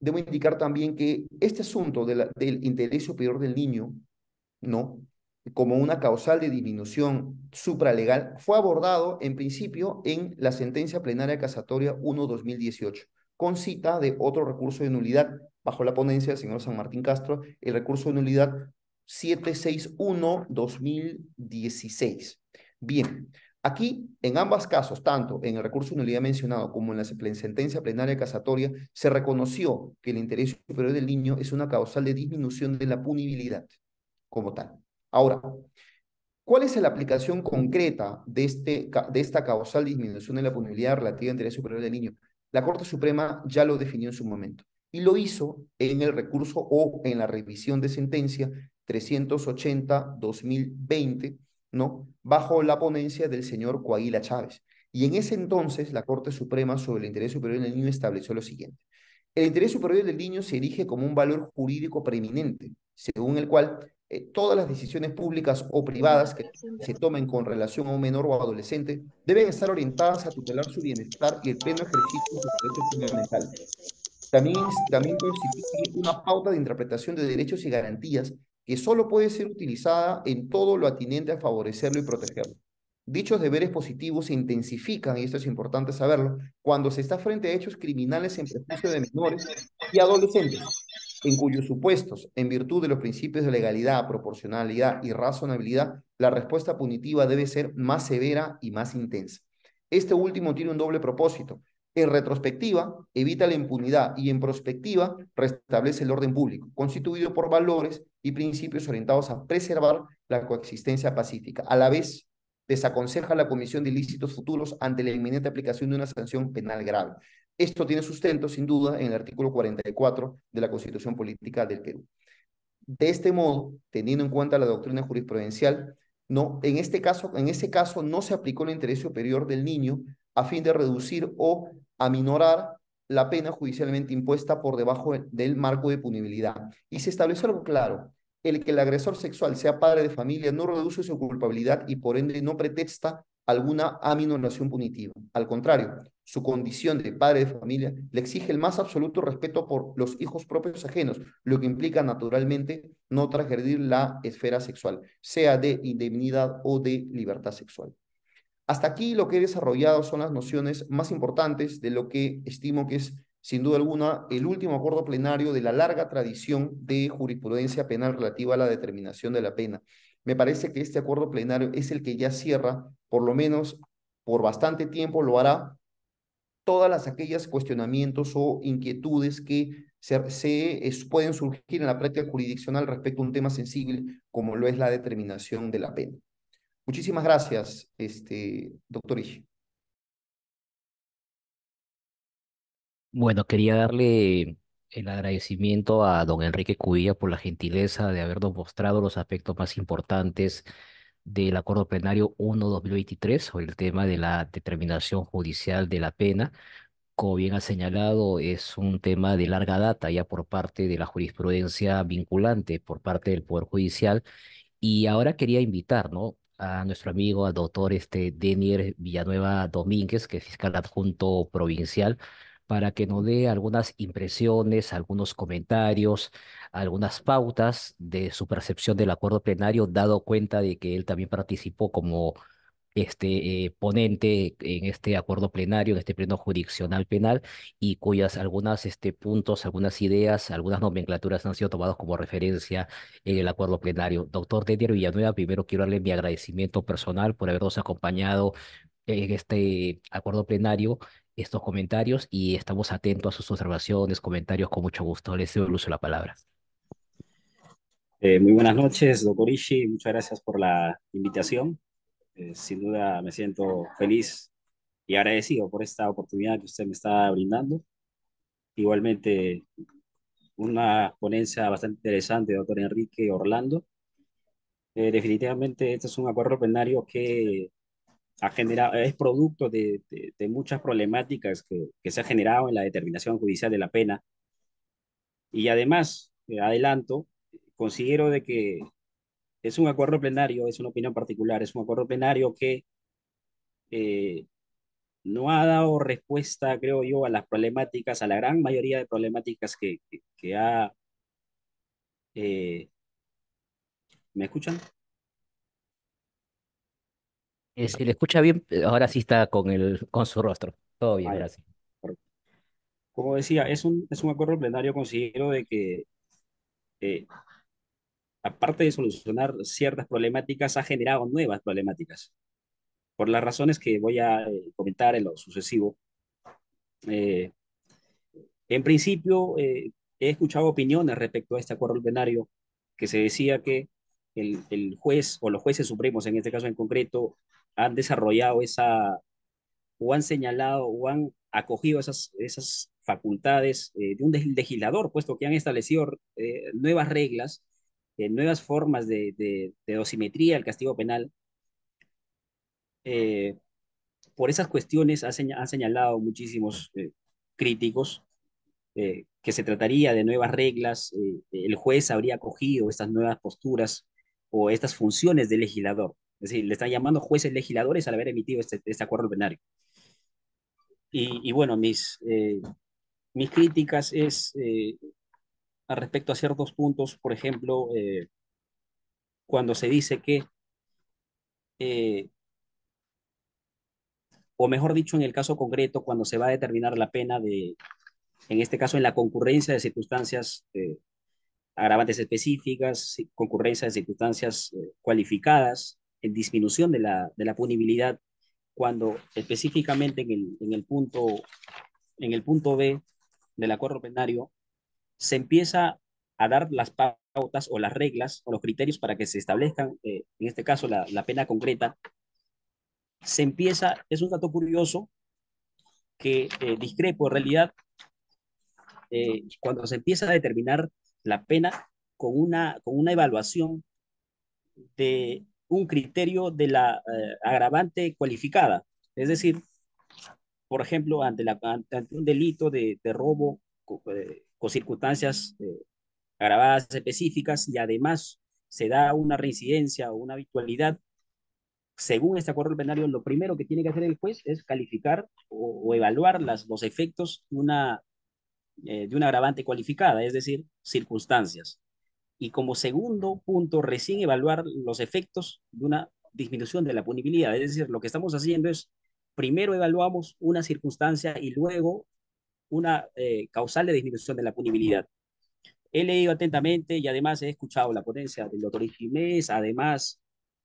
S5: debo indicar también que este asunto del interés superior del niño, ¿no? como una causal de disminución supralegal, fue abordado en principio en la sentencia plenaria casatoria 1-2018, con cita de otro recurso de nulidad bajo la ponencia del señor San Martín Castro, el recurso de nulidad 761-2016. Bien, Aquí, en ambos casos, tanto en el recurso de nulidad mencionado como en la sentencia plenaria casatoria, se reconoció que el interés superior del niño es una causal de disminución de la punibilidad como tal. Ahora, ¿cuál es la aplicación concreta de, este, de esta causal disminución de la punibilidad relativa al interés superior del niño? La Corte Suprema ya lo definió en su momento y lo hizo en el recurso o en la revisión de sentencia 380-2020 Bajo la ponencia del señor Coahuila Chávez. Y en ese entonces, la Corte Suprema sobre el interés superior del niño estableció lo siguiente. El interés superior del niño se erige como un valor jurídico preeminente, según el cual eh, todas las decisiones públicas o privadas que se tomen con relación a un menor o adolescente deben estar orientadas a tutelar su bienestar y el pleno ejercicio de sus derechos fundamentales. También, también constituye una pauta de interpretación de derechos y garantías que solo puede ser utilizada en todo lo atinente a favorecerlo y protegerlo. Dichos deberes positivos se intensifican, y esto es importante saberlo, cuando se está frente a hechos criminales en perjuicio de menores y adolescentes, en cuyos supuestos, en virtud de los principios de legalidad, proporcionalidad y razonabilidad, la respuesta punitiva debe ser más severa y más intensa. Este último tiene un doble propósito, en retrospectiva, evita la impunidad y en prospectiva, restablece el orden público, constituido por valores y principios orientados a preservar la coexistencia pacífica. A la vez, desaconseja la comisión de ilícitos futuros ante la inminente aplicación de una sanción penal grave. Esto tiene sustento, sin duda, en el artículo 44 de la Constitución Política del Perú. De este modo, teniendo en cuenta la doctrina jurisprudencial, no, en este caso, en ese caso no se aplicó el interés superior del niño a fin de reducir o aminorar la pena judicialmente impuesta por debajo del marco de punibilidad. Y se establece algo claro, el que el agresor sexual sea padre de familia no reduce su culpabilidad y por ende no pretexta alguna aminoración punitiva. Al contrario, su condición de padre de familia le exige el más absoluto respeto por los hijos propios ajenos, lo que implica naturalmente no transgredir la esfera sexual, sea de indemnidad o de libertad sexual. Hasta aquí lo que he desarrollado son las nociones más importantes de lo que estimo que es, sin duda alguna, el último acuerdo plenario de la larga tradición de jurisprudencia penal relativa a la determinación de la pena. Me parece que este acuerdo plenario es el que ya cierra, por lo menos por bastante tiempo lo hará, todas las aquellas cuestionamientos o inquietudes que se, pueden surgir en la práctica jurisdiccional respecto a un tema sensible como lo es la determinación de la pena. Muchísimas gracias, este, doctor
S3: Bueno, quería darle el agradecimiento a don Enrique Cubilla por la gentileza de habernos mostrado los aspectos más importantes del Acuerdo Plenario 1-2023 sobre el tema de la determinación judicial de la pena. Como bien ha señalado, es un tema de larga data ya por parte de la jurisprudencia vinculante por parte del Poder Judicial. Y ahora quería invitar, ¿no? a nuestro amigo, al doctor este, Denier Villanueva Domínguez, que es fiscal adjunto provincial, para que nos dé algunas impresiones, algunos comentarios, algunas pautas de su percepción del acuerdo plenario, dado cuenta de que él también participó como este, eh, ponente en este acuerdo plenario, en este pleno jurisdiccional penal, y cuyas algunas este, puntos, algunas ideas, algunas nomenclaturas han sido tomadas como referencia en el acuerdo plenario. Doctor Dedier Villanueva, primero quiero darle mi agradecimiento personal por habernos acompañado en este acuerdo plenario estos comentarios y estamos atentos a sus observaciones, comentarios con mucho gusto. Les cedo el uso de la palabra. Eh, muy buenas
S6: noches, doctor Ishi. Muchas gracias por la invitación. Eh, sin duda me siento feliz y agradecido por esta oportunidad que usted me está brindando. Igualmente, una ponencia bastante interesante, doctor Enrique Orlando. Eh, definitivamente, este es un acuerdo plenario que ha generado, es producto de, muchas problemáticas que, se han generado en la determinación judicial de la pena. Y además, eh, adelanto, considero de que es un acuerdo plenario, es una opinión particular, es un acuerdo plenario que eh, no ha dado respuesta, creo yo, a las problemáticas, a la gran mayoría de problemáticas que, ha... Eh,
S3: ¿Me escuchan? Eh, si le escucha bien, ahora sí está con, el, con su rostro. Todo bien, gracias.
S6: Como decía, es un, es un acuerdo plenario, considero de que aparte de solucionar ciertas problemáticas, ha generado nuevas problemáticas. Por las razones que voy a eh, comentar en lo sucesivo. Eh, en principio, eh, he escuchado opiniones respecto a este acuerdo ordinario que se decía que el, juez o los jueces supremos, en este caso en concreto, han desarrollado esa, o han señalado, o han acogido esas, facultades de un legislador, puesto que han establecido nuevas reglas eh, nuevas formas de, de, de, dosimetría al castigo penal, eh, por esas cuestiones han, señalado muchísimos eh, críticos que se trataría de nuevas reglas, el juez habría acogido estas nuevas posturas o estas funciones del legislador. Es decir, le están llamando jueces legisladores al haber emitido este, este acuerdo plenario. Y, y bueno, mis, mis críticas es respecto a ciertos puntos, por ejemplo, eh, cuando se dice que, eh, o mejor dicho, en el caso concreto, cuando se va a determinar la pena de, en este caso, en la concurrencia de circunstancias eh, agravantes específicas, concurrencia de circunstancias cualificadas, en disminución de la, de la punibilidad, cuando específicamente en punto en el punto B del acuerdo plenario se empieza a dar las pautas o las reglas o los criterios para que se establezcan, eh, en este caso, la, pena concreta, se empieza, es un dato curioso que eh, discrepo en realidad, eh, cuando se empieza a determinar la pena con una, con una evaluación de un criterio de la agravante cualificada. Es decir, por ejemplo, ante, la, un delito de, de robo con circunstancias eh, agravadas específicas y además se da una reincidencia o una habitualidad, según este acuerdo plenario, lo primero que tiene que hacer el juez es calificar o, evaluar los efectos una, eh, de una agravante cualificada, es decir, circunstancias. Y como segundo punto, recién evaluar los efectos de una disminución de la punibilidad. Es decir, lo que estamos haciendo es, primero evaluamos una circunstancia y luego una eh, causal de disminución de la punibilidad. He leído atentamente y además he escuchado la ponencia del doctor Jiménez, además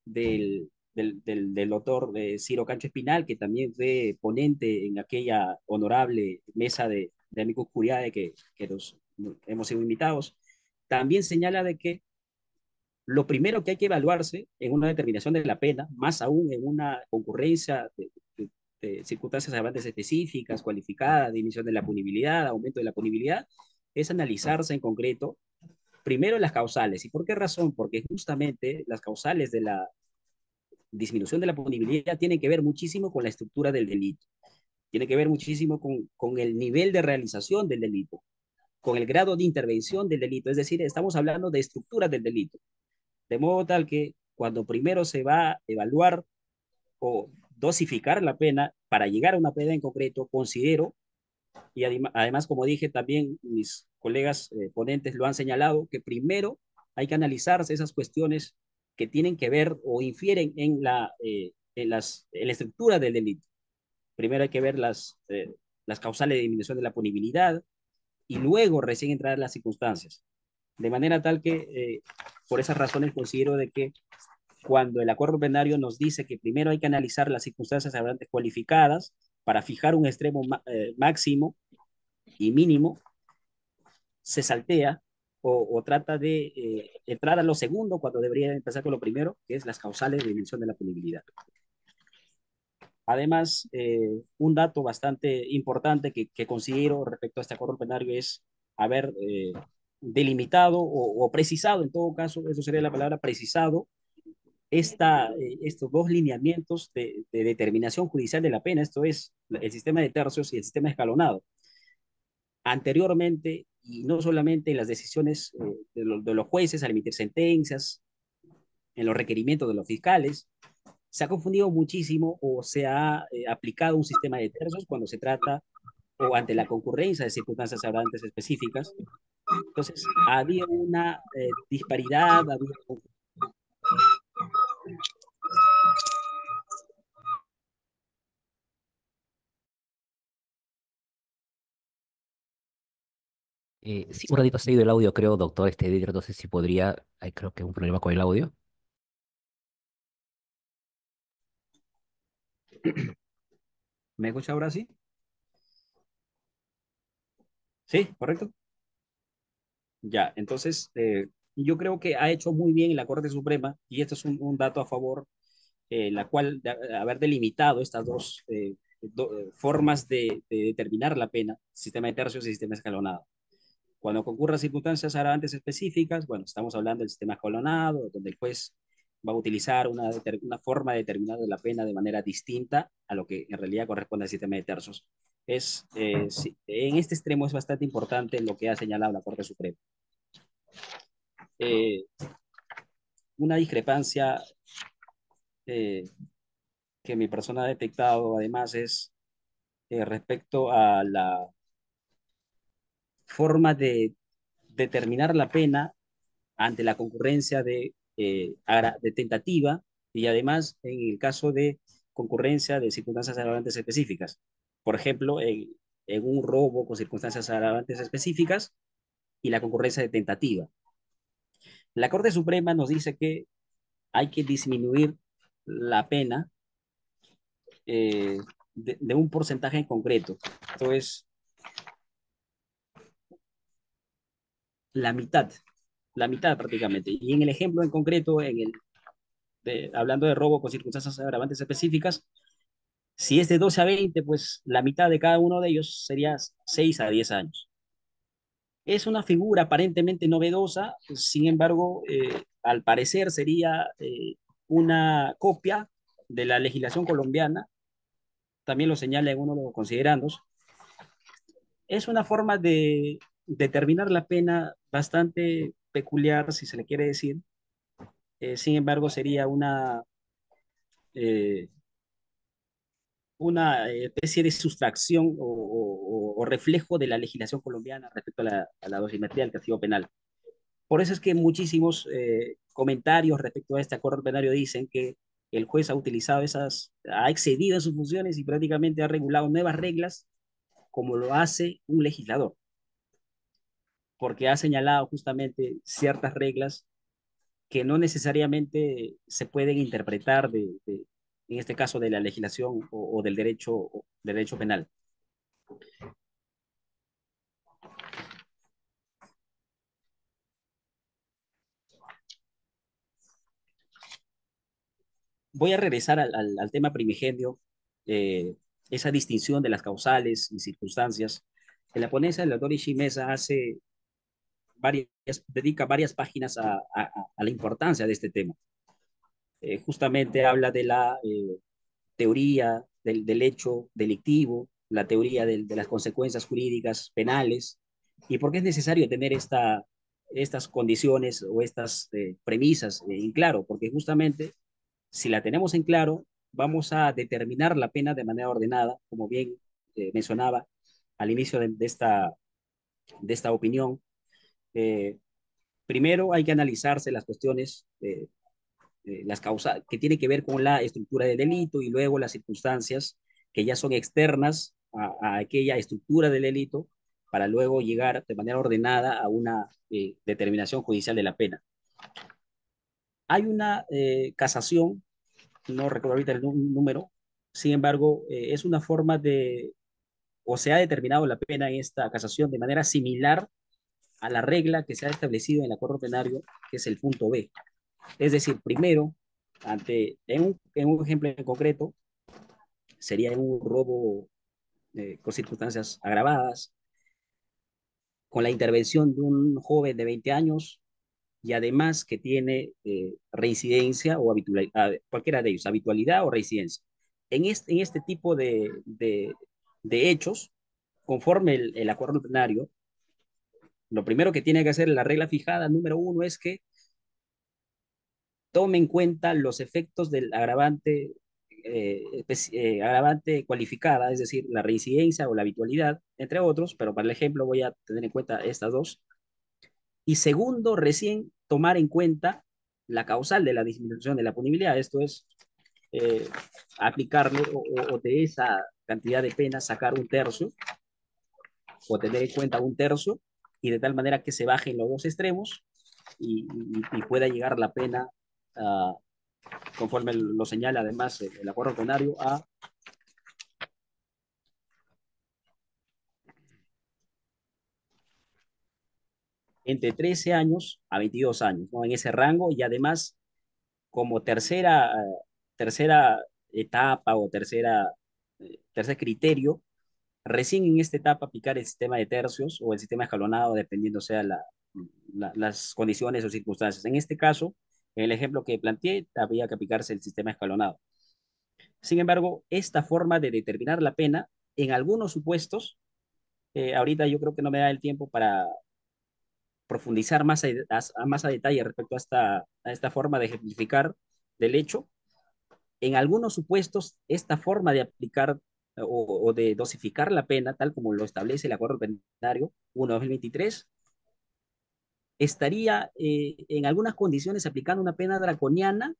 S6: del, del, del, doctor eh, Ciro Cancho Espinal, que también fue ponente en aquella honorable mesa de, de amigos curiae que, que nos, hemos sido invitados. También señala de que lo primero que hay que evaluarse en una determinación de la pena, más aún en una concurrencia de, este, circunstancias agravantes específicas, cualificadas, dimisión de la punibilidad, aumento de la punibilidad, es analizarse en concreto primero las causales. ¿Y por qué razón? Porque justamente las causales de la disminución de la punibilidad tienen que ver muchísimo con la estructura del delito, tiene que ver muchísimo con, con el nivel de realización del delito, con el grado de intervención del delito. Es decir, estamos hablando de estructura del delito. De modo tal que cuando primero se va a evaluar o dosificar la pena para llegar a una pena en concreto, considero, y además, como dije, también mis colegas eh, ponentes lo han señalado, que primero hay que analizarse esas cuestiones que tienen que ver o infieren en la, eh, en las, estructura del delito. Primero hay que ver las, eh, las causales de disminución de la punibilidad y luego recién entrar las circunstancias. De manera tal que, por esas razones, considero de que cuando el acuerdo plenario nos dice que primero hay que analizar las circunstancias abrantes cualificadas para fijar un extremo eh, máximo y mínimo, se saltea o, trata de eh, entrar a lo segundo cuando debería empezar con lo primero, que es las causales de dimensión de la punibilidad. Además, eh, un dato bastante importante que, considero respecto a este acuerdo plenario es haber delimitado o, o, precisado, en todo caso, eso sería la palabra precisado, esta, eh, estos dos lineamientos de, determinación judicial de la pena, esto es el sistema de tercios y el sistema escalonado. Anteriormente, y no solamente en las decisiones eh, de, los jueces al emitir sentencias, en los requerimientos de los fiscales, se ha confundido muchísimo o se ha eh, aplicado un sistema de tercios cuando se trata o ante la concurrencia de circunstancias abrantes específicas. Entonces, había una disparidad, había eh, sí, un ratito ha salido el audio, creo, doctor, este editor. Entonces, si podría, creo que un problema con el audio. ¿Me escucha ahora sí? Sí, correcto. Ya, entonces, eh, yo creo que ha hecho muy bien la Corte Suprema, y esto es un, dato a favor, eh, la cual, eh, haber delimitado estas dos eh, eh, formas de, determinar la pena, sistema de tercios y sistema escalonado. Cuando concurran circunstancias agravantes específicas, bueno, estamos hablando del sistema escalonado, donde el juez va a utilizar una, una forma determinada de la pena de manera distinta a lo que en realidad corresponde al sistema de tercios. Es, en este extremo es bastante importante lo que ha señalado la Corte Suprema. Eh, una discrepancia eh, que mi persona ha detectado además es eh, respecto a la forma de determinar la pena ante la concurrencia de, de tentativa y además en el caso de concurrencia de circunstancias agravantes específicas. Por ejemplo, en, en un robo con circunstancias agravantes específicas y la concurrencia de tentativa. La Corte Suprema nos dice que hay que disminuir la pena eh, de, un porcentaje en concreto. Esto es la mitad, la mitad prácticamente. Y en el ejemplo en concreto, en el, hablando de robo con circunstancias agravantes específicas, si es de 12 a 20, pues la mitad de cada uno de ellos sería 6 a 10 años. Es una figura aparentemente novedosa, sin embargo, eh, al parecer sería eh, una copia de la legislación colombiana, también lo señala uno de los considerandos. Es una forma de determinar la pena bastante peculiar, si se le quiere decir. Eh, sin embargo, sería una una eh, especie de sustracción o, reflejo de la legislación colombiana respecto a la, a la dosimetría del castigo penal. Por eso es que muchísimos eh, comentarios respecto a este acuerdo plenario dicen que el juez ha utilizado esas, ha excedido sus funciones y prácticamente ha regulado nuevas reglas como lo hace un legislador, porque ha señalado justamente ciertas reglas que no necesariamente se pueden interpretar de, en este caso de la legislación o, del derecho, derecho penal. Voy a regresar al, tema primigenio, eh, esa distinción de las causales y circunstancias. En la ponencia del doctor Mesa hace varias, dedica varias páginas a la importancia de este tema. Eh, justamente habla de la eh, teoría del, hecho delictivo, la teoría de las consecuencias jurídicas penales, y por qué es necesario tener esta, estas condiciones o estas eh, premisas en claro, porque justamente si la tenemos en claro, vamos a determinar la pena de manera ordenada, como bien mencionaba al inicio de, esta, de esta opinión primero hay que analizarse las cuestiones de eh, las causas, que tiene que ver con la estructura del delito y luego las circunstancias que ya son externas a, aquella estructura del delito para luego llegar de manera ordenada a una eh, determinación judicial de la pena. Hay una eh, casación, no recuerdo ahorita el número, sin embargo, es una forma de, o se ha determinado la pena en esta casación de manera similar a la regla que se ha establecido en el acuerdo plenario, que es el punto B. Es decir, primero, ante, en, un, en un ejemplo en concreto, sería un robo con eh, circunstancias agravadas, con la intervención de un joven de 20 años y además que tiene eh, reincidencia o habitualidad, cualquiera de ellos, habitualidad o reincidencia. En este, en este tipo de, de, hechos, conforme el, el acuerdo plenario, lo primero que tiene que hacer la regla fijada número uno es que tome en cuenta los efectos del agravante, eh, pues, eh, agravante cualificada, es decir, la reincidencia o la habitualidad, entre otros, pero para el ejemplo voy a tener en cuenta estas dos. Y segundo, recién tomar en cuenta la causal de la disminución de la punibilidad, esto es eh, aplicarle o, de esa cantidad de pena sacar un tercio o tener en cuenta un tercio y de tal manera que se bajen los dos extremos y pueda llegar la pena conforme lo señala además el, acuerdo plenario, a entre 13 años a 22 años, ¿no? en ese rango, y además como tercera, tercera etapa o tercera, tercer criterio, recién en esta etapa aplicar el sistema de tercios o el sistema escalonado, dependiendo sea la, las condiciones o circunstancias. En este caso, en el ejemplo que planteé, había que aplicarse el sistema escalonado. Sin embargo, esta forma de determinar la pena, en algunos supuestos, eh, ahorita yo creo que no me da el tiempo para profundizar más a, más a detalle respecto a esta, a esta forma de ejemplificar del hecho. En algunos supuestos, esta forma de aplicar o, de dosificar la pena, tal como lo establece el acuerdo penitenciario 1-2023, estaría eh, en algunas condiciones aplicando una pena draconiana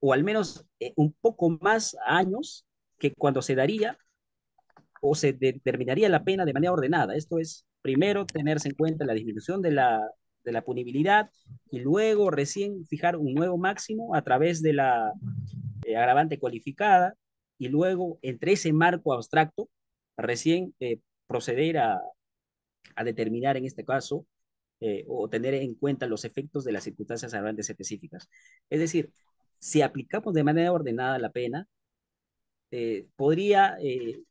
S6: o al menos eh, un poco más años que cuando se daría o se determinaría la pena de manera ordenada. Esto es, primero, tenerse en cuenta la disminución de la, de la punibilidad y luego recién fijar un nuevo máximo a través de la eh, agravante cualificada y luego, entre ese marco abstracto, recién proceder a, a determinar en este caso eh, o tener en cuenta los efectos de las circunstancias agravantes específicas. Es decir, si aplicamos de manera ordenada la pena, eh, podría eh,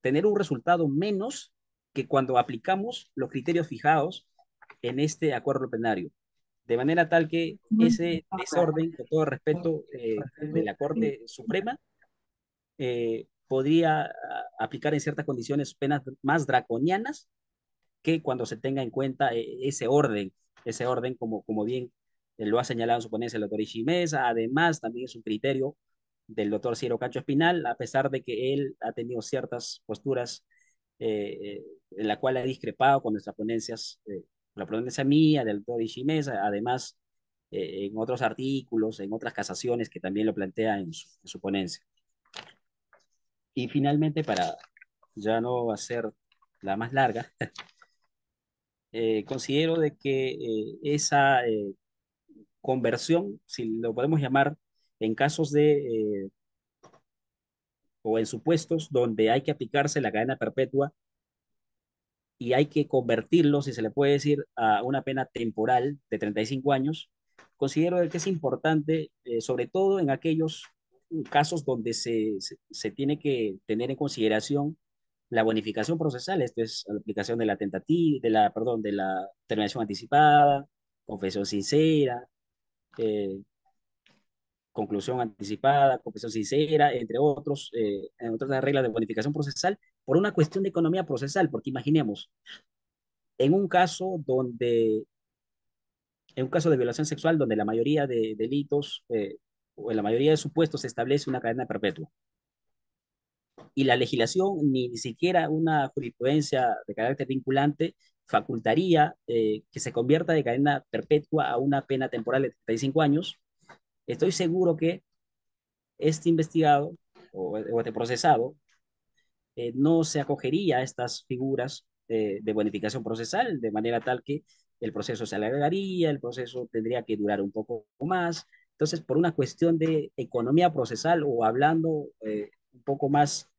S6: tener un resultado menos que cuando aplicamos los criterios fijados en este acuerdo plenario. De manera tal que ese desorden, con todo respeto de la Corte Suprema, podría ah, aplicar en ciertas condiciones penas más draconianas que cuando se tenga en cuenta eh, ese orden, ese orden como, como bien eh, lo ha señalado en su ponencia el doctor Ishimesa además también es un criterio del doctor Ciro Cacho Espinal, a pesar de que él ha tenido ciertas posturas eh, en la cual ha discrepado con nuestras ponencias, la ponencia mía, del doctor Ishimesa además en otros artículos, en otras casaciones que también lo plantea en su ponencia. Y finalmente, para ya no hacer la más larga, Eh, considero de que eh, esa eh, conversión, si lo podemos llamar, en casos de o en supuestos donde hay que aplicarse la cadena perpetua y hay que convertirlo, si se le puede decir, a una pena temporal de 35 años, considero que es importante, sobre todo en aquellos casos donde se, se tiene que tener en consideración la bonificación procesal, esto es la aplicación de la tentativa, de la, perdón, de la terminación anticipada, confesión sincera, eh, conclusión anticipada, confesión sincera, entre otros, eh, otras reglas de bonificación procesal, por una cuestión de economía procesal, porque imaginemos, en un caso donde, en un caso de violación sexual, donde la mayoría de delitos eh, o en la mayoría de supuestos se establece una cadena perpetua, y la legislación, ni, siquiera una jurisprudencia de carácter vinculante, facultaría eh, que se convierta de cadena perpetua a una pena temporal de 35 años, estoy seguro que este investigado o, este procesado eh, no se acogería a estas figuras eh, de bonificación procesal, de manera tal que el proceso se alargaría, el proceso tendría que durar un poco más. Entonces, por una cuestión de economía procesal o hablando un poco más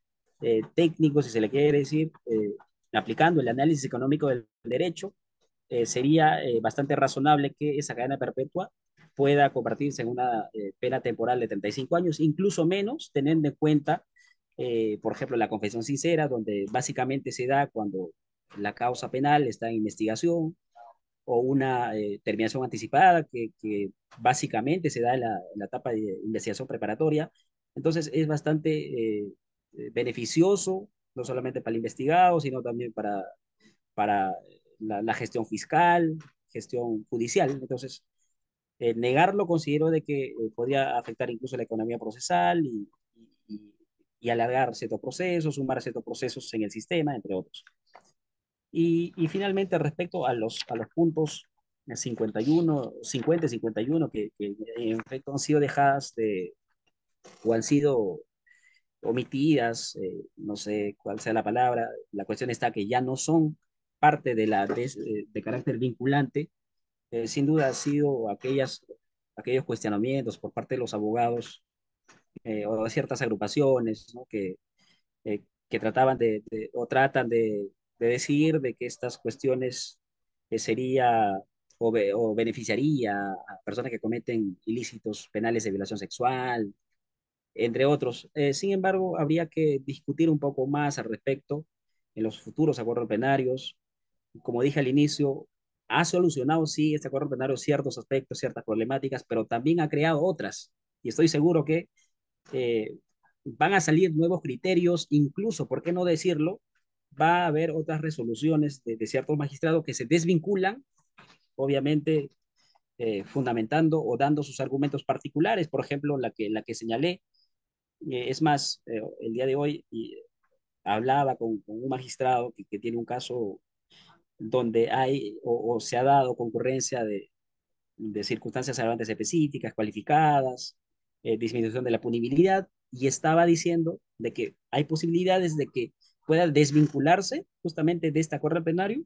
S6: eh, técnico, si se le quiere decir, eh, aplicando el análisis económico del derecho, eh, sería eh, bastante razonable que esa cadena perpetua pueda convertirse en una pena temporal de 35 años, incluso menos, teniendo en cuenta, por ejemplo, la confesión sincera, donde básicamente se da cuando la causa penal está en investigación o una terminación anticipada que, básicamente se da en la, etapa de investigación preparatoria, entonces es bastante eh, beneficioso, no solamente para el investigado, sino también para, para eh, la, gestión fiscal, gestión judicial. Entonces, eh, negarlo considero de que podría afectar incluso la economía procesal y, alargar ciertos procesos, sumar ciertos procesos en el sistema, entre otros. Y, finalmente, respecto a los, a los puntos 51, 50 51, que, en efecto han sido dejadas de, o han sido omitidas, eh, no sé cuál sea la palabra, la cuestión está que ya no son parte de la de, este, carácter vinculante, eh, sin duda ha sido aquellas, aquellos cuestionamientos por parte de los abogados eh, o de ciertas agrupaciones que, que trataban de, o tratan de, decir de que estas cuestiones sería o beneficiaría a personas que cometen ilícitos penales de violación sexual, entre otros. Eh, sin embargo, habría que discutir un poco más al respecto en los futuros acuerdos plenarios. Como dije al inicio, ha solucionado, sí, este acuerdo plenario ciertos aspectos, ciertas problemáticas, pero también ha creado otras. Y estoy seguro que eh, van a salir nuevos criterios, incluso, ¿por qué no decirlo? Va a haber otras resoluciones de, ciertos magistrados que se desvinculan, obviamente eh, fundamentando o dando sus argumentos particulares. Por ejemplo, la que, la que señalé, eh, es más, eh, el día de hoy eh, hablaba con, un magistrado que, tiene un caso donde hay o, se ha dado concurrencia de, circunstancias agravantes específicas, cualificadas, disminución de la punibilidad, y estaba diciendo de que hay posibilidades de que pueda desvincularse justamente de este acuerdo plenario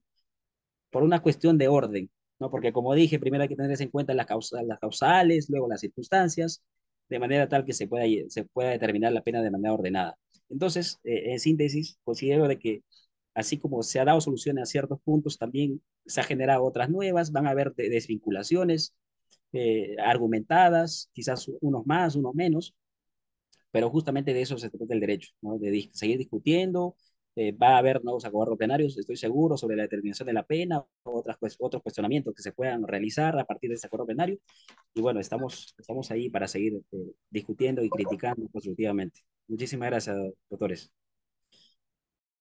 S6: por una cuestión de orden, ¿no? Porque como dije, primero hay que tener en cuenta las, las causales, luego las circunstancias, de manera tal que se pueda, se pueda determinar la pena de manera ordenada. Entonces, eh, en síntesis, considero de que así como se ha dado soluciones a ciertos puntos, también se han generado otras nuevas, van a haber desvinculaciones eh, argumentadas, quizás unos más, unos menos, pero justamente de eso se trata el derecho, de seguir discutiendo, eh, va a haber nuevos acuerdos plenarios, estoy seguro, sobre la determinación de la pena, otras, pues, otros cuestionamientos que se puedan realizar a partir de este acuerdo plenario. Y bueno, estamos, estamos ahí para seguir eh, discutiendo y criticando constructivamente. Muchísimas gracias, doctores.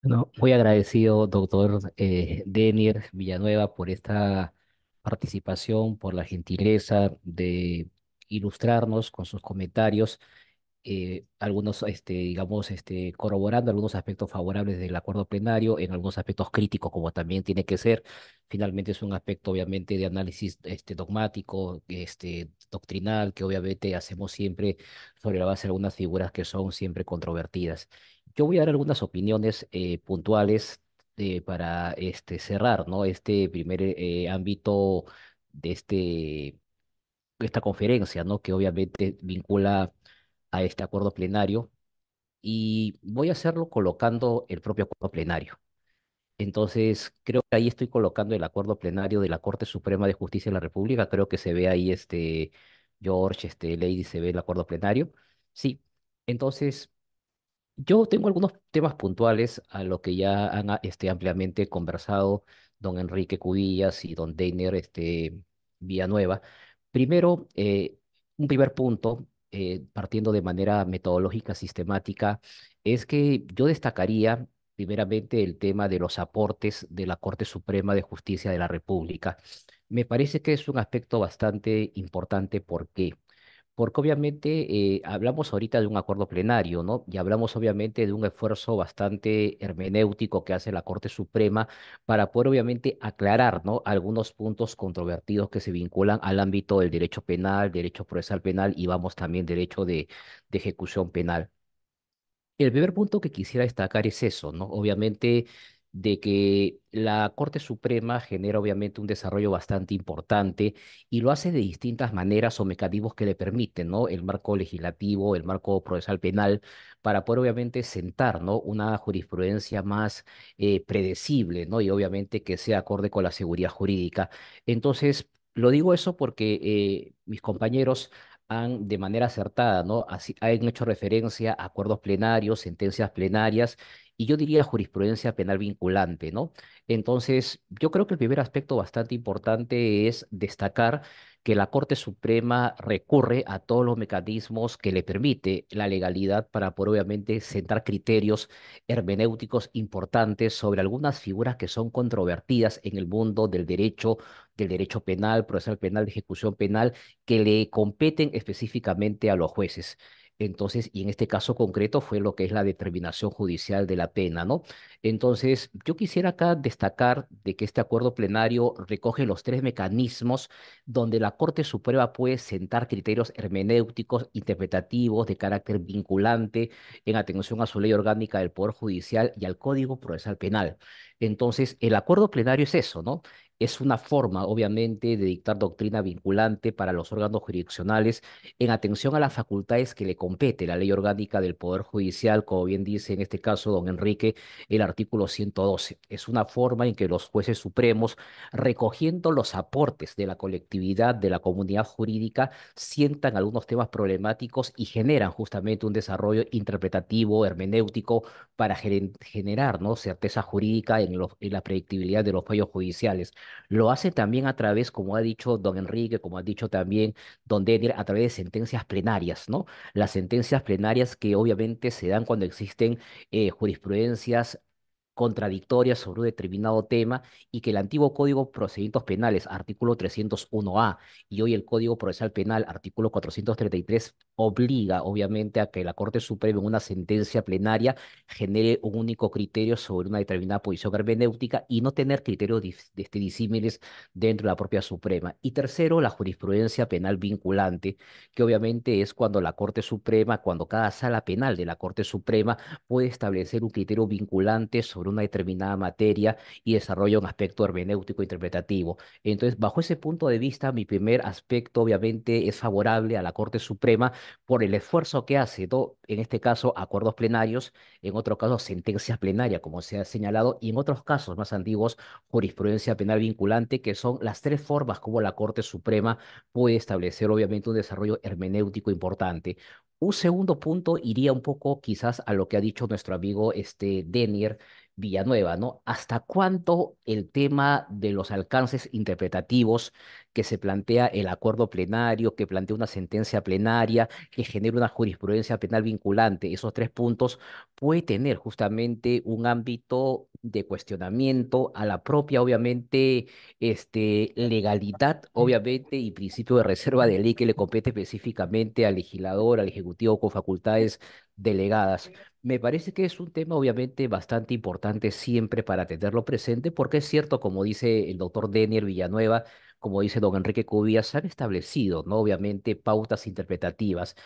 S3: No, muy agradecido, doctor eh, Denier Villanueva, por esta participación, por la gentileza de ilustrarnos con sus comentarios. Eh, algunos, este, digamos, este, corroborando algunos aspectos favorables del acuerdo plenario, en algunos aspectos críticos, como también tiene que ser. Finalmente es un aspecto, obviamente, de análisis este, dogmático, este, doctrinal, que obviamente hacemos siempre sobre la base de algunas figuras que son siempre controvertidas. Yo voy a dar algunas opiniones eh, puntuales eh, para este, cerrar ¿no? este primer ámbito de este, esta conferencia, ¿no? que obviamente vincula a este acuerdo plenario y voy a hacerlo colocando el propio acuerdo plenario. Entonces, creo que ahí estoy colocando el acuerdo plenario de la Corte Suprema de Justicia de la República. Creo que se ve ahí, este, George, este, Lady, se ve el acuerdo plenario. Sí, entonces, yo tengo algunos temas puntuales a lo que ya han este, ampliamente conversado don Enrique Cubillas y don Deiner este, Villanueva. Primero, eh, un primer punto eh, partiendo de manera metodológica, sistemática, es que yo destacaría primeramente el tema de los aportes de la Corte Suprema de Justicia de la República. Me parece que es un aspecto bastante importante porque porque obviamente eh, hablamos ahorita de un acuerdo plenario, ¿no? Y hablamos obviamente de un esfuerzo bastante hermenéutico que hace la Corte Suprema para poder obviamente aclarar, ¿no? Algunos puntos controvertidos que se vinculan al ámbito del derecho penal, derecho procesal penal y vamos también derecho de, de ejecución penal. El primer punto que quisiera destacar es eso, ¿no? Obviamente de que la Corte Suprema genera obviamente un desarrollo bastante importante y lo hace de distintas maneras o mecanismos que le permiten, ¿no? El marco legislativo, el marco procesal penal, para poder obviamente sentar, ¿no? Una jurisprudencia más eh, predecible, ¿no? Y obviamente que sea acorde con la seguridad jurídica. Entonces, lo digo eso porque eh, mis compañeros han de manera acertada, ¿no? Así, han hecho referencia a acuerdos plenarios, sentencias plenarias y yo diría jurisprudencia penal vinculante, ¿no? Entonces, yo creo que el primer aspecto bastante importante es destacar que la Corte Suprema recurre a todos los mecanismos que le permite la legalidad para por obviamente sentar criterios hermenéuticos importantes sobre algunas figuras que son controvertidas en el mundo del derecho, del derecho penal, procesal penal, ejecución penal, que le competen específicamente a los jueces. Entonces, y en este caso concreto fue lo que es la determinación judicial de la pena, ¿no? Entonces, yo quisiera acá destacar de que este acuerdo plenario recoge los tres mecanismos donde la Corte Suprema puede sentar criterios hermenéuticos, interpretativos, de carácter vinculante, en atención a su ley orgánica del Poder Judicial y al Código Procesal Penal. Entonces, el acuerdo plenario es eso, ¿no? es una forma, obviamente, de dictar doctrina vinculante para los órganos jurisdiccionales en atención a las facultades que le compete la ley orgánica del Poder Judicial, como bien dice en este caso don Enrique, el artículo 112. Es una forma en que los jueces supremos, recogiendo los aportes de la colectividad, de la comunidad jurídica, sientan algunos temas problemáticos y generan justamente un desarrollo interpretativo, hermenéutico, para generar ¿no? certeza jurídica en la predictibilidad de los fallos judiciales. Lo hace también a través, como ha dicho don Enrique, como ha dicho también don Denner, a través de sentencias plenarias, ¿no? Las sentencias plenarias que obviamente se dan cuando existen eh, jurisprudencias contradictorias sobre un determinado tema y que el antiguo Código de Procedimientos Penales, artículo 301A, y hoy el Código Procesal Penal, artículo 433, obliga obviamente a que la Corte Suprema en una sentencia plenaria genere un único criterio sobre una determinada posición hermenéutica y no tener criterios este, disímiles dentro de la propia Suprema. Y tercero, la jurisprudencia penal vinculante, que obviamente es cuando la Corte Suprema, cuando cada sala penal de la Corte Suprema puede establecer un criterio vinculante sobre una determinada materia y desarrolla un aspecto hermenéutico interpretativo. Entonces, bajo ese punto de vista, mi primer aspecto obviamente es favorable a la Corte Suprema por el esfuerzo que hace, en este caso, acuerdos plenarios, en otro caso, sentencias plenarias, como se ha señalado, y en otros casos más antiguos, jurisprudencia penal vinculante, que son las tres formas como la Corte Suprema puede establecer obviamente un desarrollo hermenéutico importante. Un segundo punto iría un poco quizás a lo que ha dicho nuestro amigo este Denier Villanueva, ¿no? ¿Hasta cuánto el tema de los alcances interpretativos que se plantea el acuerdo plenario, que plantea una sentencia plenaria, que genera una jurisprudencia penal vinculante, esos tres puntos, puede tener justamente un ámbito de cuestionamiento a la propia, obviamente, este, legalidad, mm. obviamente, y principio de reserva de ley que le compete específicamente al legislador, al ejecutivo? con facultades delegadas. Me parece que es un tema obviamente bastante importante siempre para tenerlo presente, porque es cierto, como dice el doctor Daniel Villanueva, como dice don Enrique Cubías, se han establecido, ¿no? Obviamente, pautas interpretativas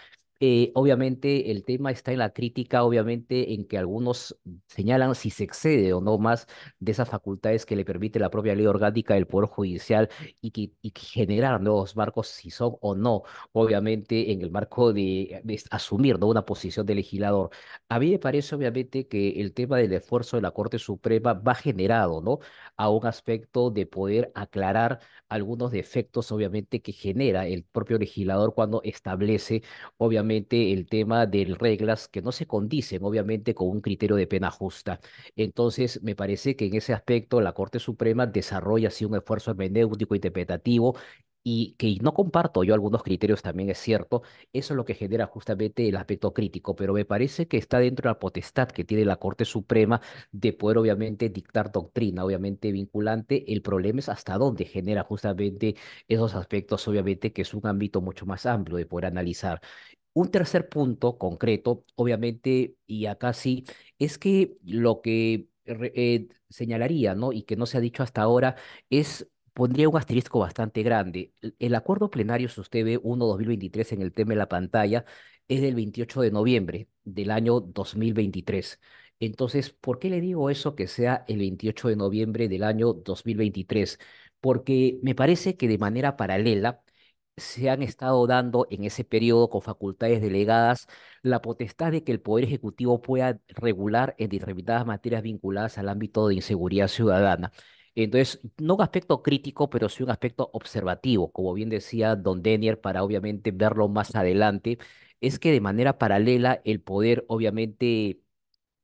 S3: eh, obviamente el tema está en la crítica, obviamente en que algunos señalan si se excede o no más de esas facultades que le permite la propia ley orgánica del Poder Judicial y que, generar nuevos marcos, si son o no, obviamente en el marco de, asumir una posición de legislador. A mí me parece obviamente que el tema del esfuerzo de la Corte Suprema va generado ¿no? a un aspecto de poder aclarar algunos defectos obviamente que genera el propio legislador cuando establece obviamente el tema de reglas que no se condicen, obviamente, con un criterio de pena justa. Entonces, me parece que en ese aspecto la Corte Suprema desarrolla así un esfuerzo hermenéutico interpretativo y que no comparto yo algunos criterios también es cierto, eso es lo que genera justamente el aspecto crítico, pero me parece que está dentro de la potestad que tiene la Corte Suprema de poder obviamente dictar doctrina, obviamente vinculante, el problema es hasta dónde genera justamente esos aspectos, obviamente que es un ámbito mucho más amplio de poder analizar. Un tercer punto concreto, obviamente, y acá sí, es que lo que eh, señalaría, ¿no? Y que no se ha dicho hasta ahora, es pondría un asterisco bastante grande. El acuerdo plenario usted ve 1-2023 en el tema de la pantalla es del 28 de noviembre del año 2023. Entonces, ¿por qué le digo eso que sea el 28 de noviembre del año 2023? Porque me parece que de manera paralela se han estado dando en ese periodo con facultades delegadas la potestad de que el Poder Ejecutivo pueda regular en determinadas materias vinculadas al ámbito de inseguridad ciudadana. Entonces, no un aspecto crítico, pero sí un aspecto observativo, como bien decía don Denier, para obviamente verlo más adelante, es que de manera paralela el Poder, obviamente,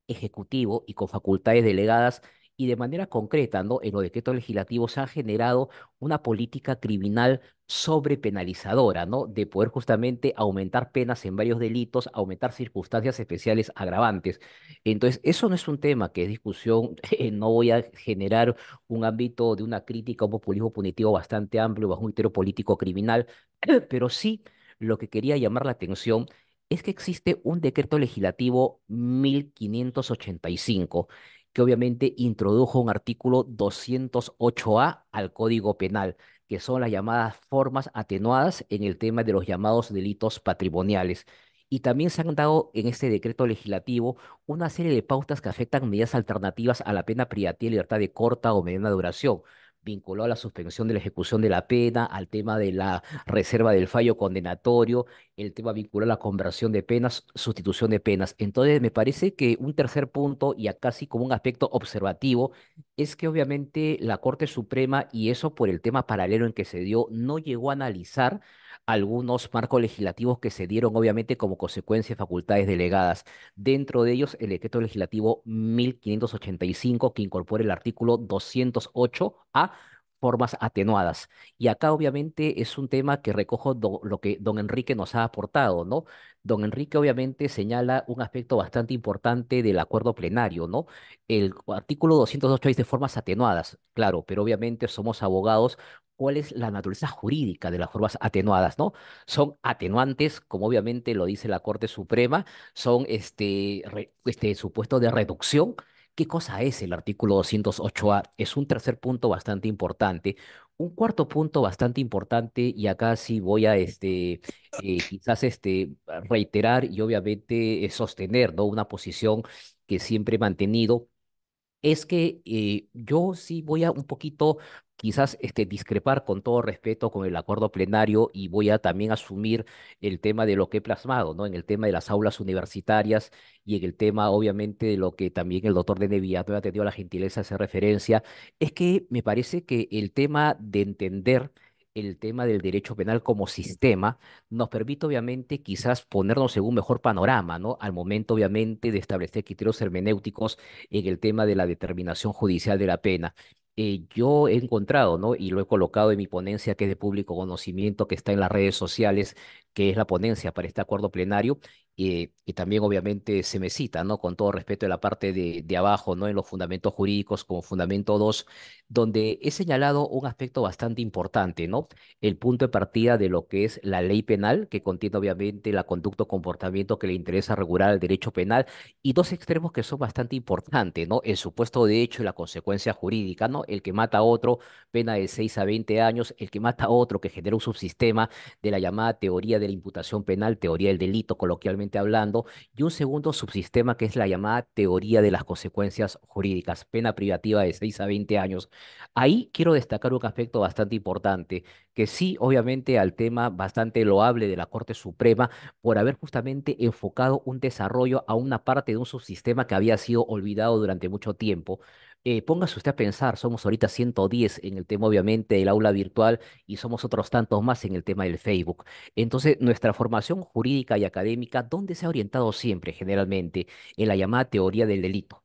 S3: Ejecutivo y con facultades delegadas y de manera concreta, ¿no? En los decretos legislativos se ha generado una política criminal sobrepenalizadora, ¿no? De poder justamente aumentar penas en varios delitos, aumentar circunstancias especiales agravantes. Entonces, eso no es un tema que es discusión, eh, no voy a generar un ámbito de una crítica, un populismo punitivo bastante amplio bajo un criterio político criminal, pero sí lo que quería llamar la atención es que existe un decreto legislativo 1585 que obviamente introdujo un artículo 208A al Código Penal, que son las llamadas formas atenuadas en el tema de los llamados delitos patrimoniales. Y también se han dado en este decreto legislativo una serie de pautas que afectan medidas alternativas a la pena privativa y libertad de corta o mediana duración, vinculó a la suspensión de la ejecución de la pena, al tema de la reserva del fallo condenatorio, el tema vinculó a la conversión de penas, sustitución de penas. Entonces, me parece que un tercer punto, y acá sí como un aspecto observativo, es que obviamente la Corte Suprema, y eso por el tema paralelo en que se dio, no llegó a analizar algunos marcos legislativos que se dieron obviamente como consecuencia de facultades delegadas. Dentro de ellos el decreto legislativo 1585 que incorpora el artículo 208A formas atenuadas. Y acá obviamente es un tema que recojo lo que don Enrique nos ha aportado, ¿no? Don Enrique obviamente señala un aspecto bastante importante del acuerdo plenario, ¿no? El artículo 208 dice formas atenuadas, claro, pero obviamente somos abogados. ¿Cuál es la naturaleza jurídica de las formas atenuadas, no? Son atenuantes, como obviamente lo dice la Corte Suprema, son este, este supuesto de reducción ¿Qué cosa es el artículo 208A? Es un tercer punto bastante importante. Un cuarto punto bastante importante, y acá sí voy a este, eh, quizás este, reiterar y obviamente eh, sostener ¿no? una posición que siempre he mantenido es que eh, yo sí voy a un poquito quizás este, discrepar con todo respeto con el acuerdo plenario y voy a también asumir el tema de lo que he plasmado, ¿no? En el tema de las aulas universitarias y en el tema, obviamente, de lo que también el doctor Dene ha tenido la gentileza de hacer referencia, es que me parece que el tema de entender el tema del derecho penal como sistema nos permite obviamente quizás ponernos en un mejor panorama, ¿no? Al momento obviamente de establecer criterios hermenéuticos en el tema de la determinación judicial de la pena. Eh, yo he encontrado, ¿no? Y lo he colocado en mi ponencia que es de público conocimiento, que está en las redes sociales, que es la ponencia para este acuerdo plenario, y, también obviamente se me cita, ¿no? Con todo respeto a la parte de, abajo, ¿no? En los fundamentos jurídicos como fundamento 2, donde he señalado un aspecto bastante importante, ¿no? El punto de partida de lo que es la ley penal, que contiene obviamente la conducta o comportamiento que le interesa regular el derecho penal, y dos extremos que son bastante importantes, ¿no? El supuesto de hecho y la consecuencia jurídica, ¿no? El que mata a otro, pena de 6 a 20 años, el que mata a otro, que genera un subsistema de la llamada teoría de la imputación penal, teoría del delito, coloquialmente hablando, y un segundo subsistema que es la llamada teoría de las consecuencias jurídicas, pena privativa de 6 a 20 años. Ahí quiero destacar un aspecto bastante importante, que sí, obviamente, al tema bastante loable de la Corte Suprema por haber justamente enfocado un desarrollo a una parte de un subsistema que había sido olvidado durante mucho tiempo eh, póngase usted a pensar, somos ahorita 110 en el tema, obviamente, del aula virtual y somos otros tantos más en el tema del Facebook. Entonces, nuestra formación jurídica y académica, ¿dónde se ha orientado siempre, generalmente? En la llamada teoría del delito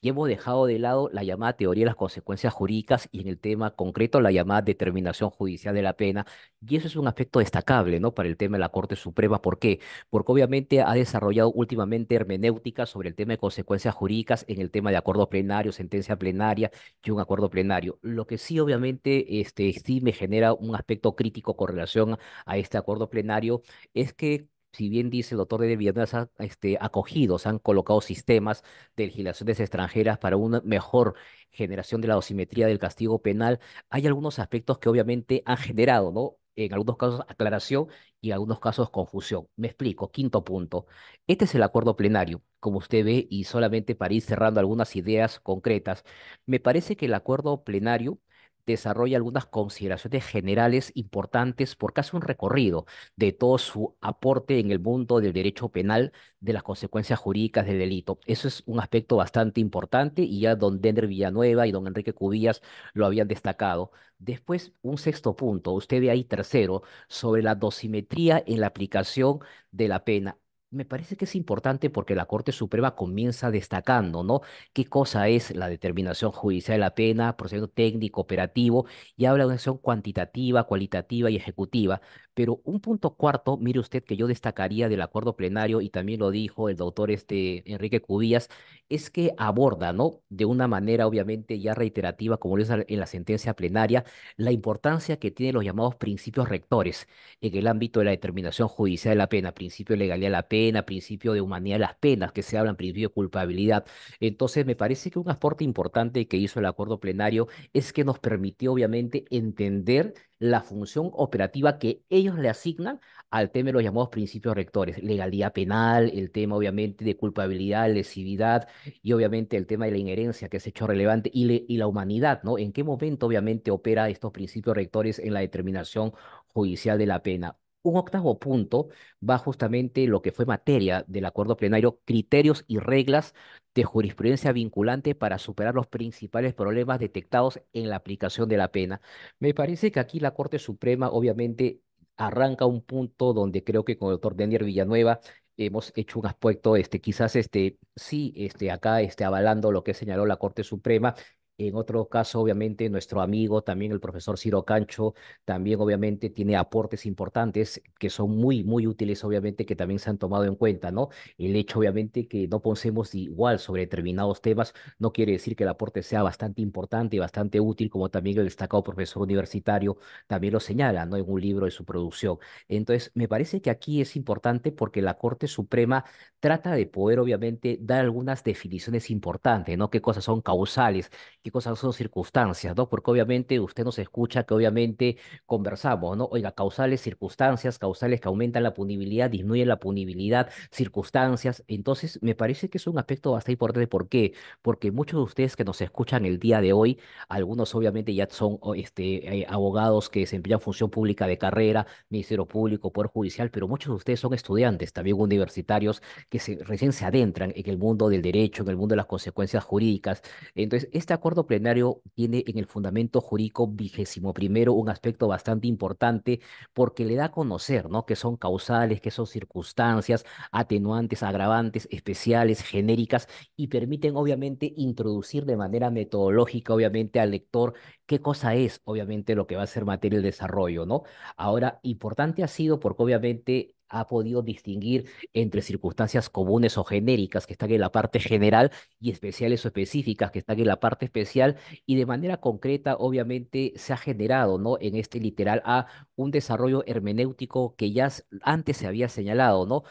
S3: y hemos dejado de lado la llamada teoría de las consecuencias jurídicas y en el tema concreto la llamada determinación judicial de la pena. Y eso es un aspecto destacable ¿no? para el tema de la Corte Suprema. ¿Por qué? Porque obviamente ha desarrollado últimamente hermenéutica sobre el tema de consecuencias jurídicas en el tema de acuerdo plenario, sentencia plenaria y un acuerdo plenario. Lo que sí obviamente este, sí me genera un aspecto crítico con relación a este acuerdo plenario es que si bien dice el doctor de Villanueva, han este, acogido, se han colocado sistemas de legislaciones extranjeras para una mejor generación de la dosimetría del castigo penal, hay algunos aspectos que obviamente han generado, ¿no? En algunos casos aclaración y en algunos casos confusión. Me explico. Quinto punto. Este es el acuerdo plenario, como usted ve, y solamente para ir cerrando algunas ideas concretas. Me parece que el acuerdo plenario desarrolla algunas consideraciones generales importantes porque hace un recorrido de todo su aporte en el mundo del derecho penal, de las consecuencias jurídicas del delito. Eso es un aspecto bastante importante y ya don Dender Villanueva y don Enrique Cubillas lo habían destacado. Después, un sexto punto, usted ve ahí tercero, sobre la dosimetría en la aplicación de la pena me parece que es importante porque la Corte Suprema comienza destacando, ¿no? ¿Qué cosa es la determinación judicial de la pena, procedimiento técnico, operativo? Y habla de una acción cuantitativa, cualitativa y ejecutiva. Pero un punto cuarto, mire usted, que yo destacaría del acuerdo plenario, y también lo dijo el doctor este, Enrique Cubillas, es que aborda, ¿no? De una manera obviamente ya reiterativa, como lo dice en la sentencia plenaria, la importancia que tienen los llamados principios rectores en el ámbito de la determinación judicial de la pena, principio de legalidad de la pena pena, principio de humanidad las penas que se hablan, principio de culpabilidad. Entonces, me parece que un aporte importante que hizo el acuerdo plenario es que nos permitió, obviamente, entender la función operativa que ellos le asignan al tema de los llamados principios rectores, legalidad penal, el tema obviamente de culpabilidad, lesividad y obviamente el tema de la inherencia que es hecho relevante y, y la humanidad, ¿no? ¿En qué momento obviamente opera estos principios rectores en la determinación judicial de la pena? Un octavo punto va justamente lo que fue materia del acuerdo plenario, criterios y reglas de jurisprudencia vinculante para superar los principales problemas detectados en la aplicación de la pena. Me parece que aquí la Corte Suprema obviamente arranca un punto donde creo que con el doctor Daniel Villanueva hemos hecho un aspecto, este, quizás este, sí, este, acá este, avalando lo que señaló la Corte Suprema en otro caso, obviamente, nuestro amigo también, el profesor Ciro Cancho, también obviamente tiene aportes importantes que son muy, muy útiles, obviamente, que también se han tomado en cuenta, ¿no? El hecho, obviamente, que no pensemos igual sobre determinados temas no quiere decir que el aporte sea bastante importante y bastante útil, como también el destacado profesor universitario también lo señala, ¿no? En un libro de su producción. Entonces, me parece que aquí es importante porque la Corte Suprema trata de poder, obviamente, dar algunas definiciones importantes, ¿no? ¿Qué cosas son causales? qué cosas son circunstancias, ¿no? Porque obviamente usted nos escucha que obviamente conversamos, ¿no? Oiga, causales, circunstancias, causales que aumentan la punibilidad, disminuyen la punibilidad, circunstancias. Entonces, me parece que es un aspecto bastante importante. ¿Por qué? Porque muchos de ustedes que nos escuchan el día de hoy, algunos obviamente ya son este, eh, abogados que desempeñan función pública de carrera, Ministerio Público, Poder Judicial, pero muchos de ustedes son estudiantes, también universitarios, que recién se adentran en el mundo del derecho, en el mundo de las consecuencias jurídicas. Entonces, este acuerdo plenario tiene en el fundamento jurídico vigésimo primero un aspecto bastante importante porque le da a conocer, ¿no? Que son causales, que son circunstancias, atenuantes, agravantes, especiales, genéricas y permiten obviamente introducir de manera metodológica, obviamente, al lector qué cosa es, obviamente, lo que va a ser materia de desarrollo, ¿no? Ahora, importante ha sido porque obviamente ha podido distinguir entre circunstancias comunes o genéricas que están en la parte general y especiales o específicas que están en la parte especial y de manera concreta obviamente se ha generado ¿no? en este literal A un desarrollo hermenéutico que ya antes se había señalado, ¿no?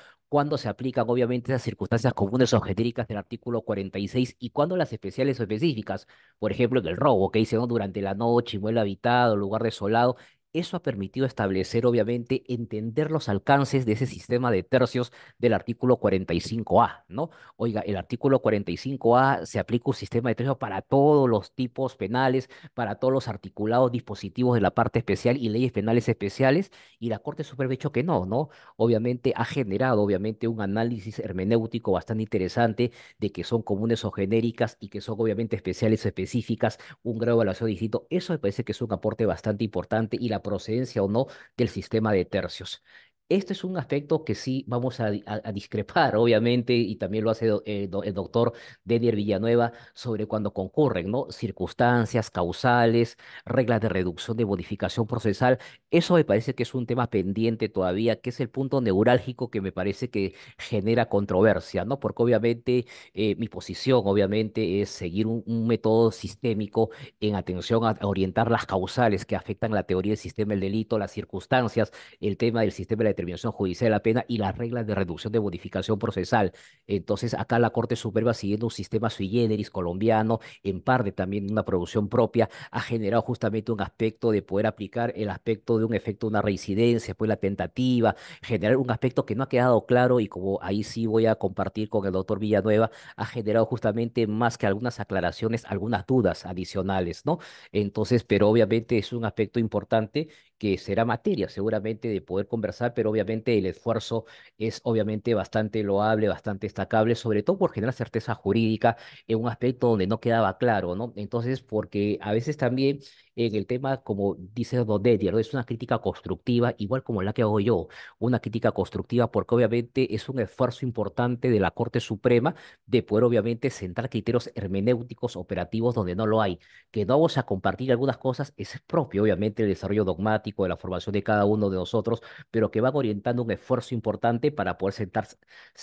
S3: se aplican obviamente esas circunstancias comunes o genéricas del artículo 46 y cuando las especiales o específicas, por ejemplo en el robo, que dice durante la noche, inmueble habitado, lugar desolado, eso ha permitido establecer, obviamente, entender los alcances de ese sistema de tercios del artículo 45A, ¿no? Oiga, el artículo 45A se aplica un sistema de tercios para todos los tipos penales, para todos los articulados dispositivos de la parte especial y leyes penales especiales, y la Corte Suprema ha dicho que no, ¿no? Obviamente ha generado, obviamente, un análisis hermenéutico bastante interesante de que son comunes o genéricas y que son, obviamente, especiales específicas, un grado de evaluación distinto. Eso me parece que es un aporte bastante importante y la procedencia o no del sistema de tercios. Este es un aspecto que sí vamos a, discrepar, obviamente, y también lo hace eh, el doctor Denier Villanueva sobre cuando concurren ¿no? circunstancias, causales, reglas de reducción de modificación procesal. Eso me parece que es un tema pendiente todavía, que es el punto neurálgico que me parece que genera controversia, ¿no? Porque obviamente eh, mi posición, obviamente, es seguir un, método sistémico en atención a, orientar las causales que afectan la teoría del sistema del delito, las circunstancias, el tema del sistema de determinación judicial de la pena y las reglas de reducción de modificación procesal. Entonces, acá la Corte Suprema, siguiendo un sistema sui generis colombiano, en parte también una producción propia, ha generado justamente un aspecto de poder aplicar el aspecto de un efecto de una reincidencia, después pues la tentativa, generar un aspecto que no ha quedado claro y como ahí sí voy a compartir con el doctor Villanueva, ha generado justamente más que algunas aclaraciones, algunas dudas adicionales, ¿no? Entonces, pero obviamente es un aspecto importante que será materia seguramente de poder conversar, pero obviamente el esfuerzo es obviamente bastante loable, bastante destacable, sobre todo por generar certeza jurídica en un aspecto donde no quedaba claro, ¿no? Entonces, porque a veces también en el tema, como dice Donetti, ¿no? es una crítica constructiva, igual como la que hago yo, una crítica constructiva, porque obviamente es un esfuerzo importante de la Corte Suprema de poder obviamente sentar criterios hermenéuticos operativos donde no lo hay. Que no vamos a compartir algunas cosas, es propio obviamente el desarrollo dogmático, de la formación de cada uno de nosotros, pero que van orientando un esfuerzo importante para poder sentarse,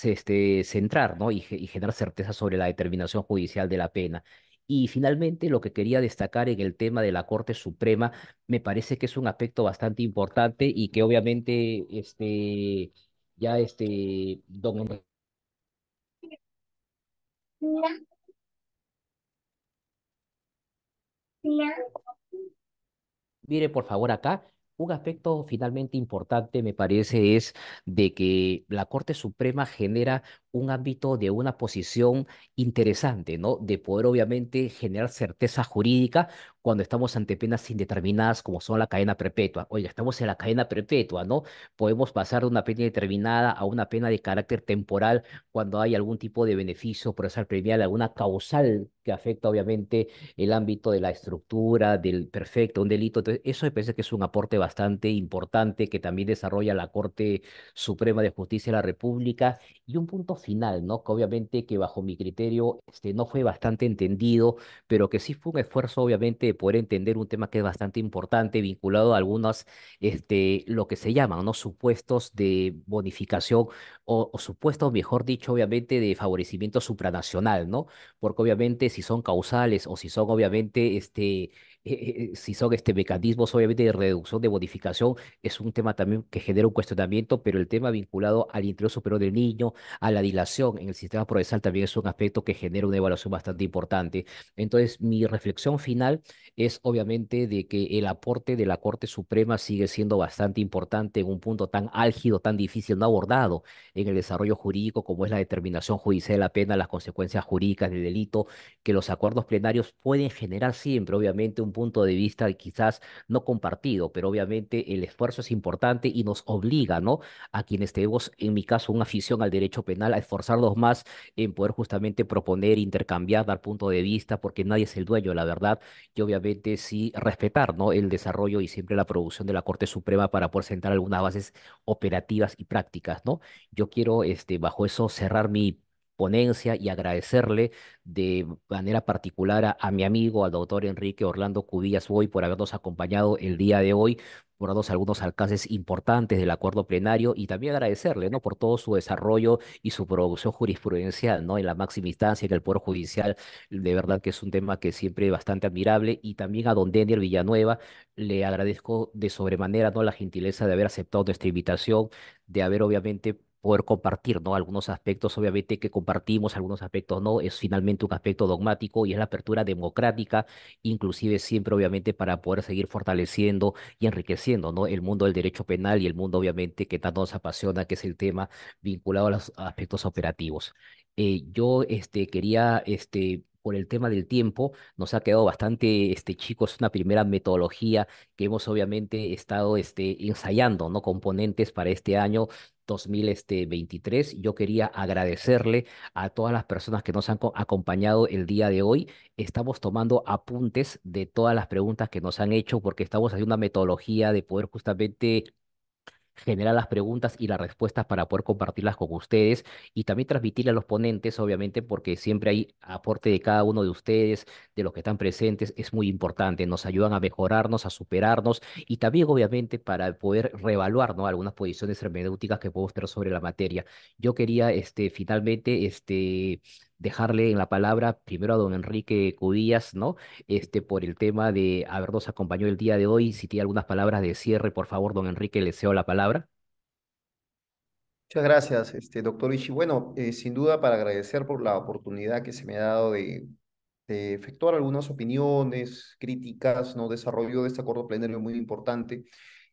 S3: este, centrar ¿no? y generar certeza sobre la determinación judicial de la pena. Y finalmente, lo que quería destacar en el tema de la Corte Suprema, me parece que es un aspecto bastante importante y que obviamente este, ya este, don Mire, por favor, acá un aspecto finalmente importante, me parece, es de que la Corte Suprema genera un ámbito de una posición interesante, ¿no? De poder obviamente generar certeza jurídica cuando estamos ante penas indeterminadas como son la cadena perpetua. Oiga, estamos en la cadena perpetua, ¿no? Podemos pasar de una pena indeterminada a una pena de carácter temporal cuando hay algún tipo de beneficio por ser premial, alguna causal que afecta obviamente el ámbito de la estructura, del perfecto, un delito. eso me parece que es un aporte bastante importante que también desarrolla la Corte Suprema de Justicia de la República. Y un punto final, ¿no? Que obviamente que bajo mi criterio este, no fue bastante entendido, pero que sí fue un esfuerzo obviamente de poder entender un tema que es bastante importante vinculado a algunas, este, lo que se llaman, ¿no? Supuestos de bonificación o, o supuestos, mejor dicho, obviamente de favorecimiento supranacional, ¿no? Porque obviamente si son causales o si son obviamente este, eh, eh, si son este, mecanismos obviamente de reducción, de modificación, es un tema también que genera un cuestionamiento, pero el tema vinculado al interés superior del niño, a la dilación en el sistema procesal también es un aspecto que genera una evaluación bastante importante. Entonces, mi reflexión final es obviamente de que el aporte de la Corte Suprema sigue siendo bastante importante en un punto tan álgido, tan difícil, no abordado en el desarrollo jurídico como es la determinación judicial de la pena, las consecuencias jurídicas del delito, que los acuerdos plenarios pueden generar siempre, obviamente, un punto de vista quizás no compartido, pero obviamente el esfuerzo es importante y nos obliga, ¿no? A quienes tenemos, en mi caso, una afición al derecho penal, a esforzarnos más en poder justamente proponer, intercambiar, dar punto de vista, porque nadie es el dueño, la verdad, y obviamente sí respetar, ¿no? El desarrollo y siempre la producción de la Corte Suprema para poder sentar algunas bases operativas y prácticas, ¿no? Yo quiero, este, bajo eso, cerrar mi ponencia y agradecerle de manera particular a, mi amigo, al doctor Enrique Orlando Cubillas hoy por habernos acompañado el día de hoy, por darnos algunos alcances importantes del acuerdo plenario y también agradecerle ¿no? por todo su desarrollo y su producción jurisprudencial ¿no? en la máxima instancia, en el Poder Judicial. De verdad que es un tema que siempre es bastante admirable y también a don Daniel Villanueva le agradezco de sobremanera ¿no? la gentileza de haber aceptado nuestra invitación, de haber obviamente poder compartir, ¿no? Algunos aspectos, obviamente, que compartimos, algunos aspectos no, es finalmente un aspecto dogmático y es la apertura democrática, inclusive siempre, obviamente, para poder seguir fortaleciendo y enriqueciendo, ¿no? El mundo del derecho penal y el mundo, obviamente, que tanto nos apasiona, que es el tema vinculado a los aspectos operativos. Eh, yo, este, quería, este, por el tema del tiempo, nos ha quedado bastante, este, chicos, una primera metodología que hemos obviamente estado este, ensayando, ¿no? Componentes para este año, 2023. Este, yo quería agradecerle a todas las personas que nos han acompañado el día de hoy. Estamos tomando apuntes de todas las preguntas que nos han hecho porque estamos haciendo una metodología de poder justamente generar las preguntas y las respuestas para poder compartirlas con ustedes y también transmitirle a los ponentes, obviamente, porque siempre hay aporte de cada uno de ustedes, de los que están presentes, es muy importante, nos ayudan a mejorarnos, a superarnos y también, obviamente, para poder reevaluar ¿no? algunas posiciones hermenéuticas que podemos tener sobre la materia. Yo quería, este, finalmente, este, dejarle en la palabra primero a don Enrique Cudillas, ¿no? Este, por el tema de habernos acompañado el día de hoy. Si tiene algunas palabras de cierre, por favor, don Enrique, le deseo la palabra.
S5: Muchas gracias, este, doctor Ishi. Bueno, eh, sin duda para agradecer por la oportunidad que se me ha dado de, de efectuar algunas opiniones, críticas, ¿no? Desarrollo de este acuerdo plenario muy importante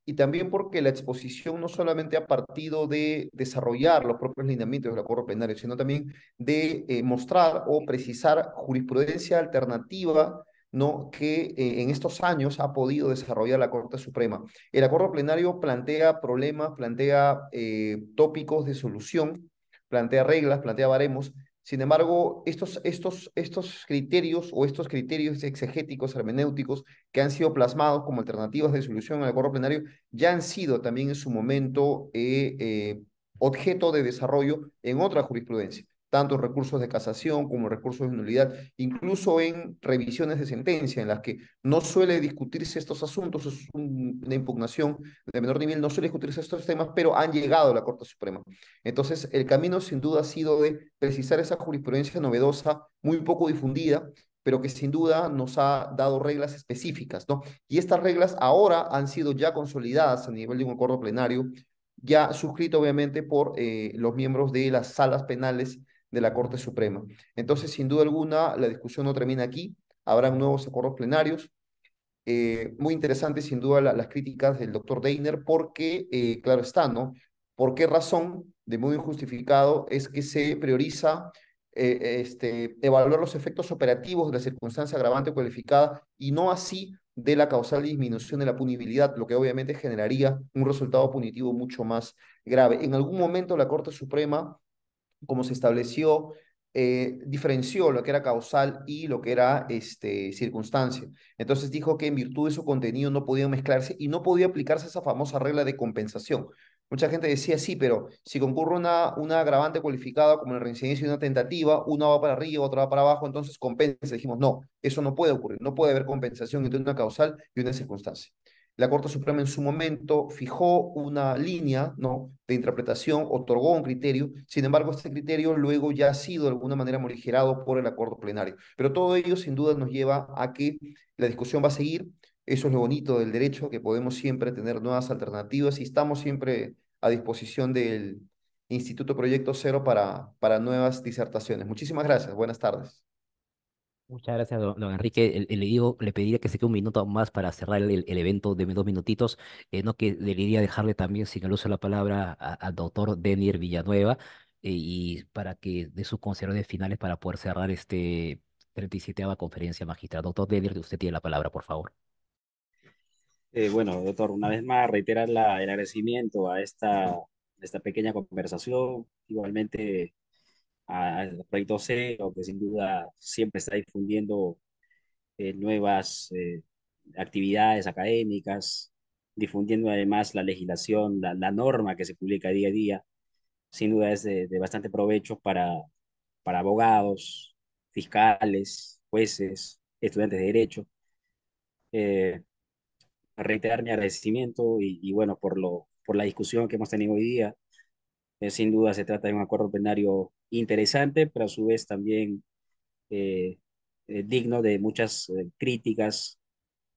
S5: y también porque la exposición no solamente ha partido de desarrollar los propios lineamientos del acuerdo plenario, sino también de eh, mostrar o precisar jurisprudencia alternativa ¿no? que eh, en estos años ha podido desarrollar la Corte Suprema. El acuerdo plenario plantea problemas, plantea eh, tópicos de solución, plantea reglas, plantea baremos, sin embargo, estos, estos, estos criterios o estos criterios exegéticos, hermenéuticos, que han sido plasmados como alternativas de solución al acuerdo plenario, ya han sido también en su momento eh, eh, objeto de desarrollo en otra jurisprudencia tanto recursos de casación como recursos de nulidad, incluso en revisiones de sentencia, en las que no suele discutirse estos asuntos, es una impugnación de menor nivel, no suele discutirse estos temas, pero han llegado a la Corte Suprema. Entonces, el camino sin duda ha sido de precisar esa jurisprudencia novedosa, muy poco difundida, pero que sin duda nos ha dado reglas específicas, ¿no? Y estas reglas ahora han sido ya consolidadas a nivel de un acuerdo plenario, ya suscrito obviamente por eh, los miembros de las salas penales de la Corte Suprema. Entonces, sin duda alguna, la discusión no termina aquí, habrán nuevos acuerdos plenarios. Eh, muy interesantes, sin duda, las críticas del doctor Deiner, porque, eh, claro está, ¿no? ¿Por qué razón, de modo injustificado, es que se prioriza eh, este, evaluar los efectos operativos de la circunstancia agravante cualificada y no así de la causal disminución de la punibilidad, lo que obviamente generaría un resultado punitivo mucho más grave. En algún momento la Corte Suprema como se estableció, eh, diferenció lo que era causal y lo que era este, circunstancia. Entonces dijo que en virtud de su contenido no podía mezclarse y no podía aplicarse esa famosa regla de compensación. Mucha gente decía, sí, pero si concurre una, una agravante cualificada como la reincidencia y una tentativa, una va para arriba, otra va para abajo, entonces compensa. Dijimos, no, eso no puede ocurrir, no puede haber compensación entre una causal y una circunstancia. La Corte Suprema en su momento fijó una línea ¿no? de interpretación, otorgó un criterio, sin embargo, este criterio luego ya ha sido de alguna manera morigerado por el acuerdo plenario. Pero todo ello sin duda nos lleva a que la discusión va a seguir, eso es lo bonito del derecho, que podemos siempre tener nuevas alternativas y estamos siempre a disposición del Instituto Proyecto Cero para, para nuevas disertaciones. Muchísimas gracias, buenas tardes.
S3: Muchas gracias, don, Enrique. Eh, eh, le, digo, le pediría que se quede un minuto más para cerrar el, evento de dos minutitos. Eh, no que debería dejarle también, sin el uso de la palabra, al doctor Denier Villanueva y para que dé sus consideraciones finales para poder cerrar este 37 conferencia magistral. Doctor Denier, usted tiene la palabra, por favor.
S6: bueno, doctor, una vez más reiterar el agradecimiento a esta, esta pequeña conversación. Igualmente a, proyecto C, que sin duda siempre está difundiendo eh, nuevas eh, actividades académicas, difundiendo además la legislación, la, la, norma que se publica día a día, sin duda es de, bastante provecho para, para abogados, fiscales, jueces, estudiantes de derecho. Eh, reiterar mi agradecimiento y, bueno, por, lo, por la discusión que hemos tenido hoy día. Eh, sin duda se trata de un acuerdo plenario interesante, pero a su vez también eh, eh, digno de muchas eh, críticas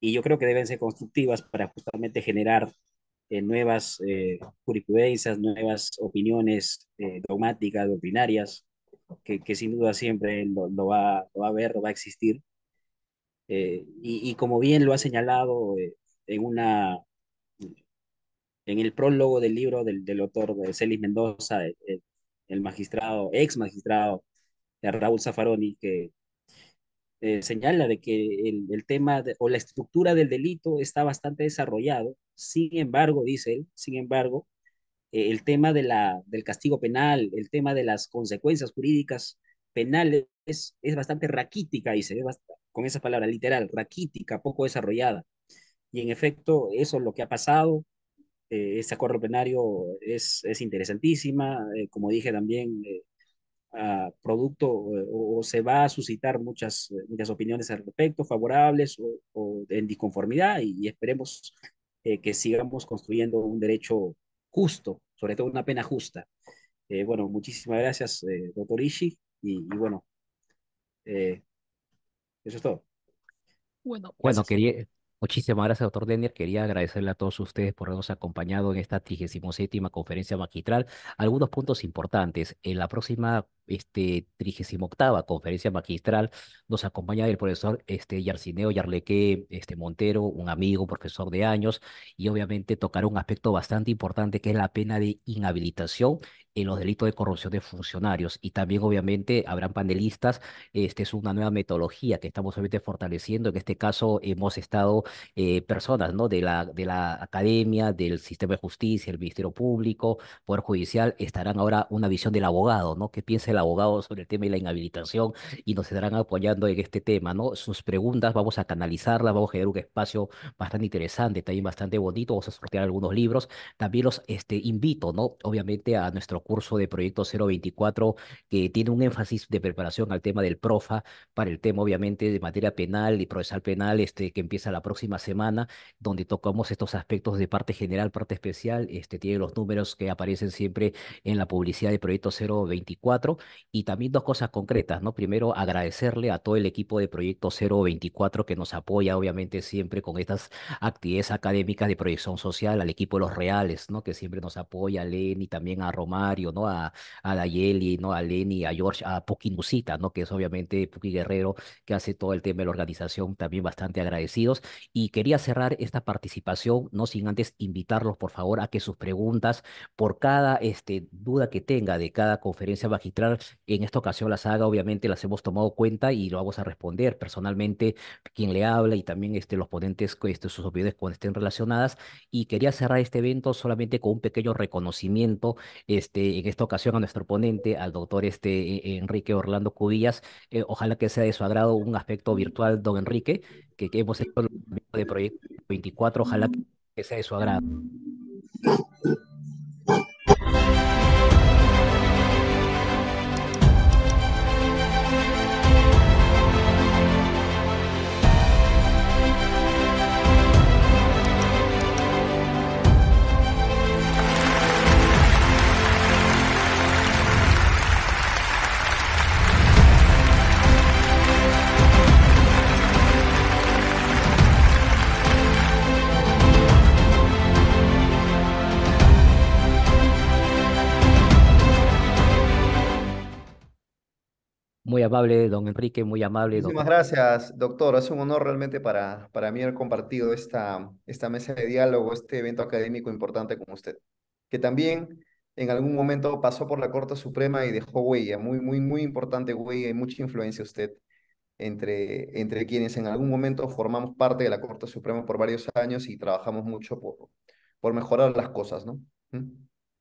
S6: y yo creo que deben ser constructivas para justamente generar nuevas jurisprudencias, nuevas opiniones dogmáticas, doctrinarias, que, sin duda siempre lo, va, a haber, lo va a existir. Y, y, como bien lo ha señalado en una en el prólogo del libro del, del autor de Celis Mendoza, el magistrado, ex magistrado eh, Raúl Zaffaroni, que eh, señala de que el, tema o la estructura del delito está bastante desarrollado. Sin embargo, dice él, sin embargo, eh, el tema de la, del castigo penal, el tema de las consecuencias jurídicas penales es, es bastante raquítica, dice, con esa palabra literal, raquítica, poco desarrollada. Y en efecto, eso es lo que ha pasado. Eh, este acuerdo plenario es, es interesantísima, eh, como dije también, eh, ah, producto o, se va a suscitar muchas, muchas opiniones al respecto, favorables o, en disconformidad, y, esperemos que sigamos construyendo un derecho justo, sobre todo una pena justa. bueno, muchísimas gracias, doctor Ishi, y, bueno, eso es todo.
S3: Bueno, bueno quería, Muchísimas gracias, doctor Denner. Quería agradecerle a todos ustedes por habernos acompañado en esta 37 conferencia magistral. Algunos puntos importantes. En la próxima este, 38 conferencia magistral. Nos acompaña el profesor este, Yarcineo Yarleque este, Montero, un amigo, profesor de años, y obviamente tocará un aspecto bastante importante que es la pena de inhabilitación en los delitos de corrupción de funcionarios. Y también, obviamente, habrán panelistas. este es una nueva metodología que estamos obviamente fortaleciendo. En este caso, hemos estado eh, personas ¿no? de, la, de la academia, del sistema de justicia, el Ministerio Público, Poder Judicial, estarán ahora una visión del abogado, ¿no? Que piensa el abogado sobre el tema de la inhabilitación y nos estarán apoyando en este tema, ¿no? Sus preguntas vamos a canalizarlas, vamos a generar un espacio bastante interesante, también bastante bonito, vamos a sortear algunos libros. También los este, invito, ¿no? Obviamente a nuestro curso de Proyecto 024, que tiene un énfasis de preparación al tema del PROFA, para el tema, obviamente, de materia penal y procesal penal, este, que empieza la próxima semana, donde tocamos estos aspectos de parte general, parte especial, este, tiene los números que aparecen siempre en la publicidad de Proyecto 024 y también dos cosas concretas, ¿no? Primero, agradecerle a todo el equipo de Proyecto 024 que nos apoya, obviamente, siempre con estas actividades académicas de proyección social, al equipo de los reales, ¿no? Que siempre nos apoya, a Lenny, también a Romario, ¿no? A, a Dayeli, ¿no? A Lenny, a George, a Pukinusita, ¿no? Que es obviamente Puki Guerrero, que hace todo el tema de la organización, también bastante agradecidos. Y quería cerrar esta participación, no sin antes invitarlos, por favor, a que sus preguntas, por cada este, duda que tenga de cada conferencia magistral, en esta ocasión la saga, obviamente, las hemos tomado cuenta y lo vamos a responder personalmente, quien le habla y también este, los ponentes, este, sus opiniones cuando estén relacionadas. Y quería cerrar este evento solamente con un pequeño reconocimiento, este, en esta ocasión a nuestro ponente, al doctor este, e, Enrique Orlando Cubillas. Eh, ojalá que sea de su agrado un aspecto virtual, don Enrique, que, que hemos hecho de Proyecto 24, ojalá que sea de su agrado. Muy amable, don Enrique, muy amable. Muchísimas
S5: gracias, doctor. Es un honor realmente para, para mí haber compartido esta, esta mesa de diálogo, este evento académico importante con usted, que también en algún momento pasó por la Corte Suprema y dejó huella, muy, muy, muy importante huella y mucha influencia usted entre, entre quienes en algún momento formamos parte de la Corte Suprema por varios años y trabajamos mucho por, por mejorar las cosas, ¿no? ¿Mm?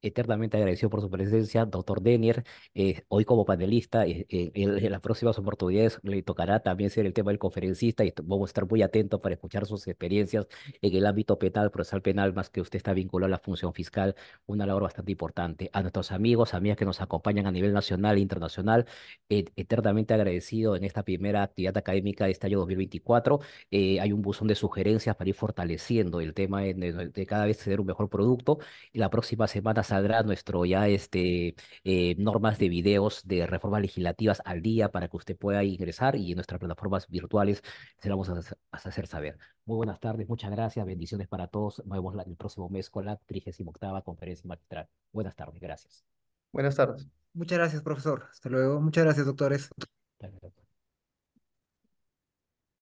S3: eternamente agradecido por su presencia, doctor Denier, eh, hoy como panelista, eh, eh, en, las próximas oportunidades le tocará también ser el tema del conferencista y vamos a estar muy atentos para escuchar sus experiencias en el ámbito penal, procesal penal, más que usted está vinculado a la función fiscal, una labor bastante importante. A nuestros amigos, amigas que nos acompañan a nivel nacional e internacional, eternamente agradecido en esta primera actividad académica de este año 2024. hay un buzón de sugerencias para ir fortaleciendo el tema de, cada vez tener un mejor producto y la próxima semana saldrá nuestro ya este, eh, normas de videos de reformas legislativas al día para que usted pueda ingresar y en nuestras plataformas virtuales se la vamos a, hacer saber. Muy buenas tardes, muchas gracias, bendiciones para todos. Nos vemos el próximo mes con la 38 conferencia magistral. Buenas tardes, gracias. Buenas tardes. Muchas gracias, profesor. Hasta luego. Muchas gracias, doctores.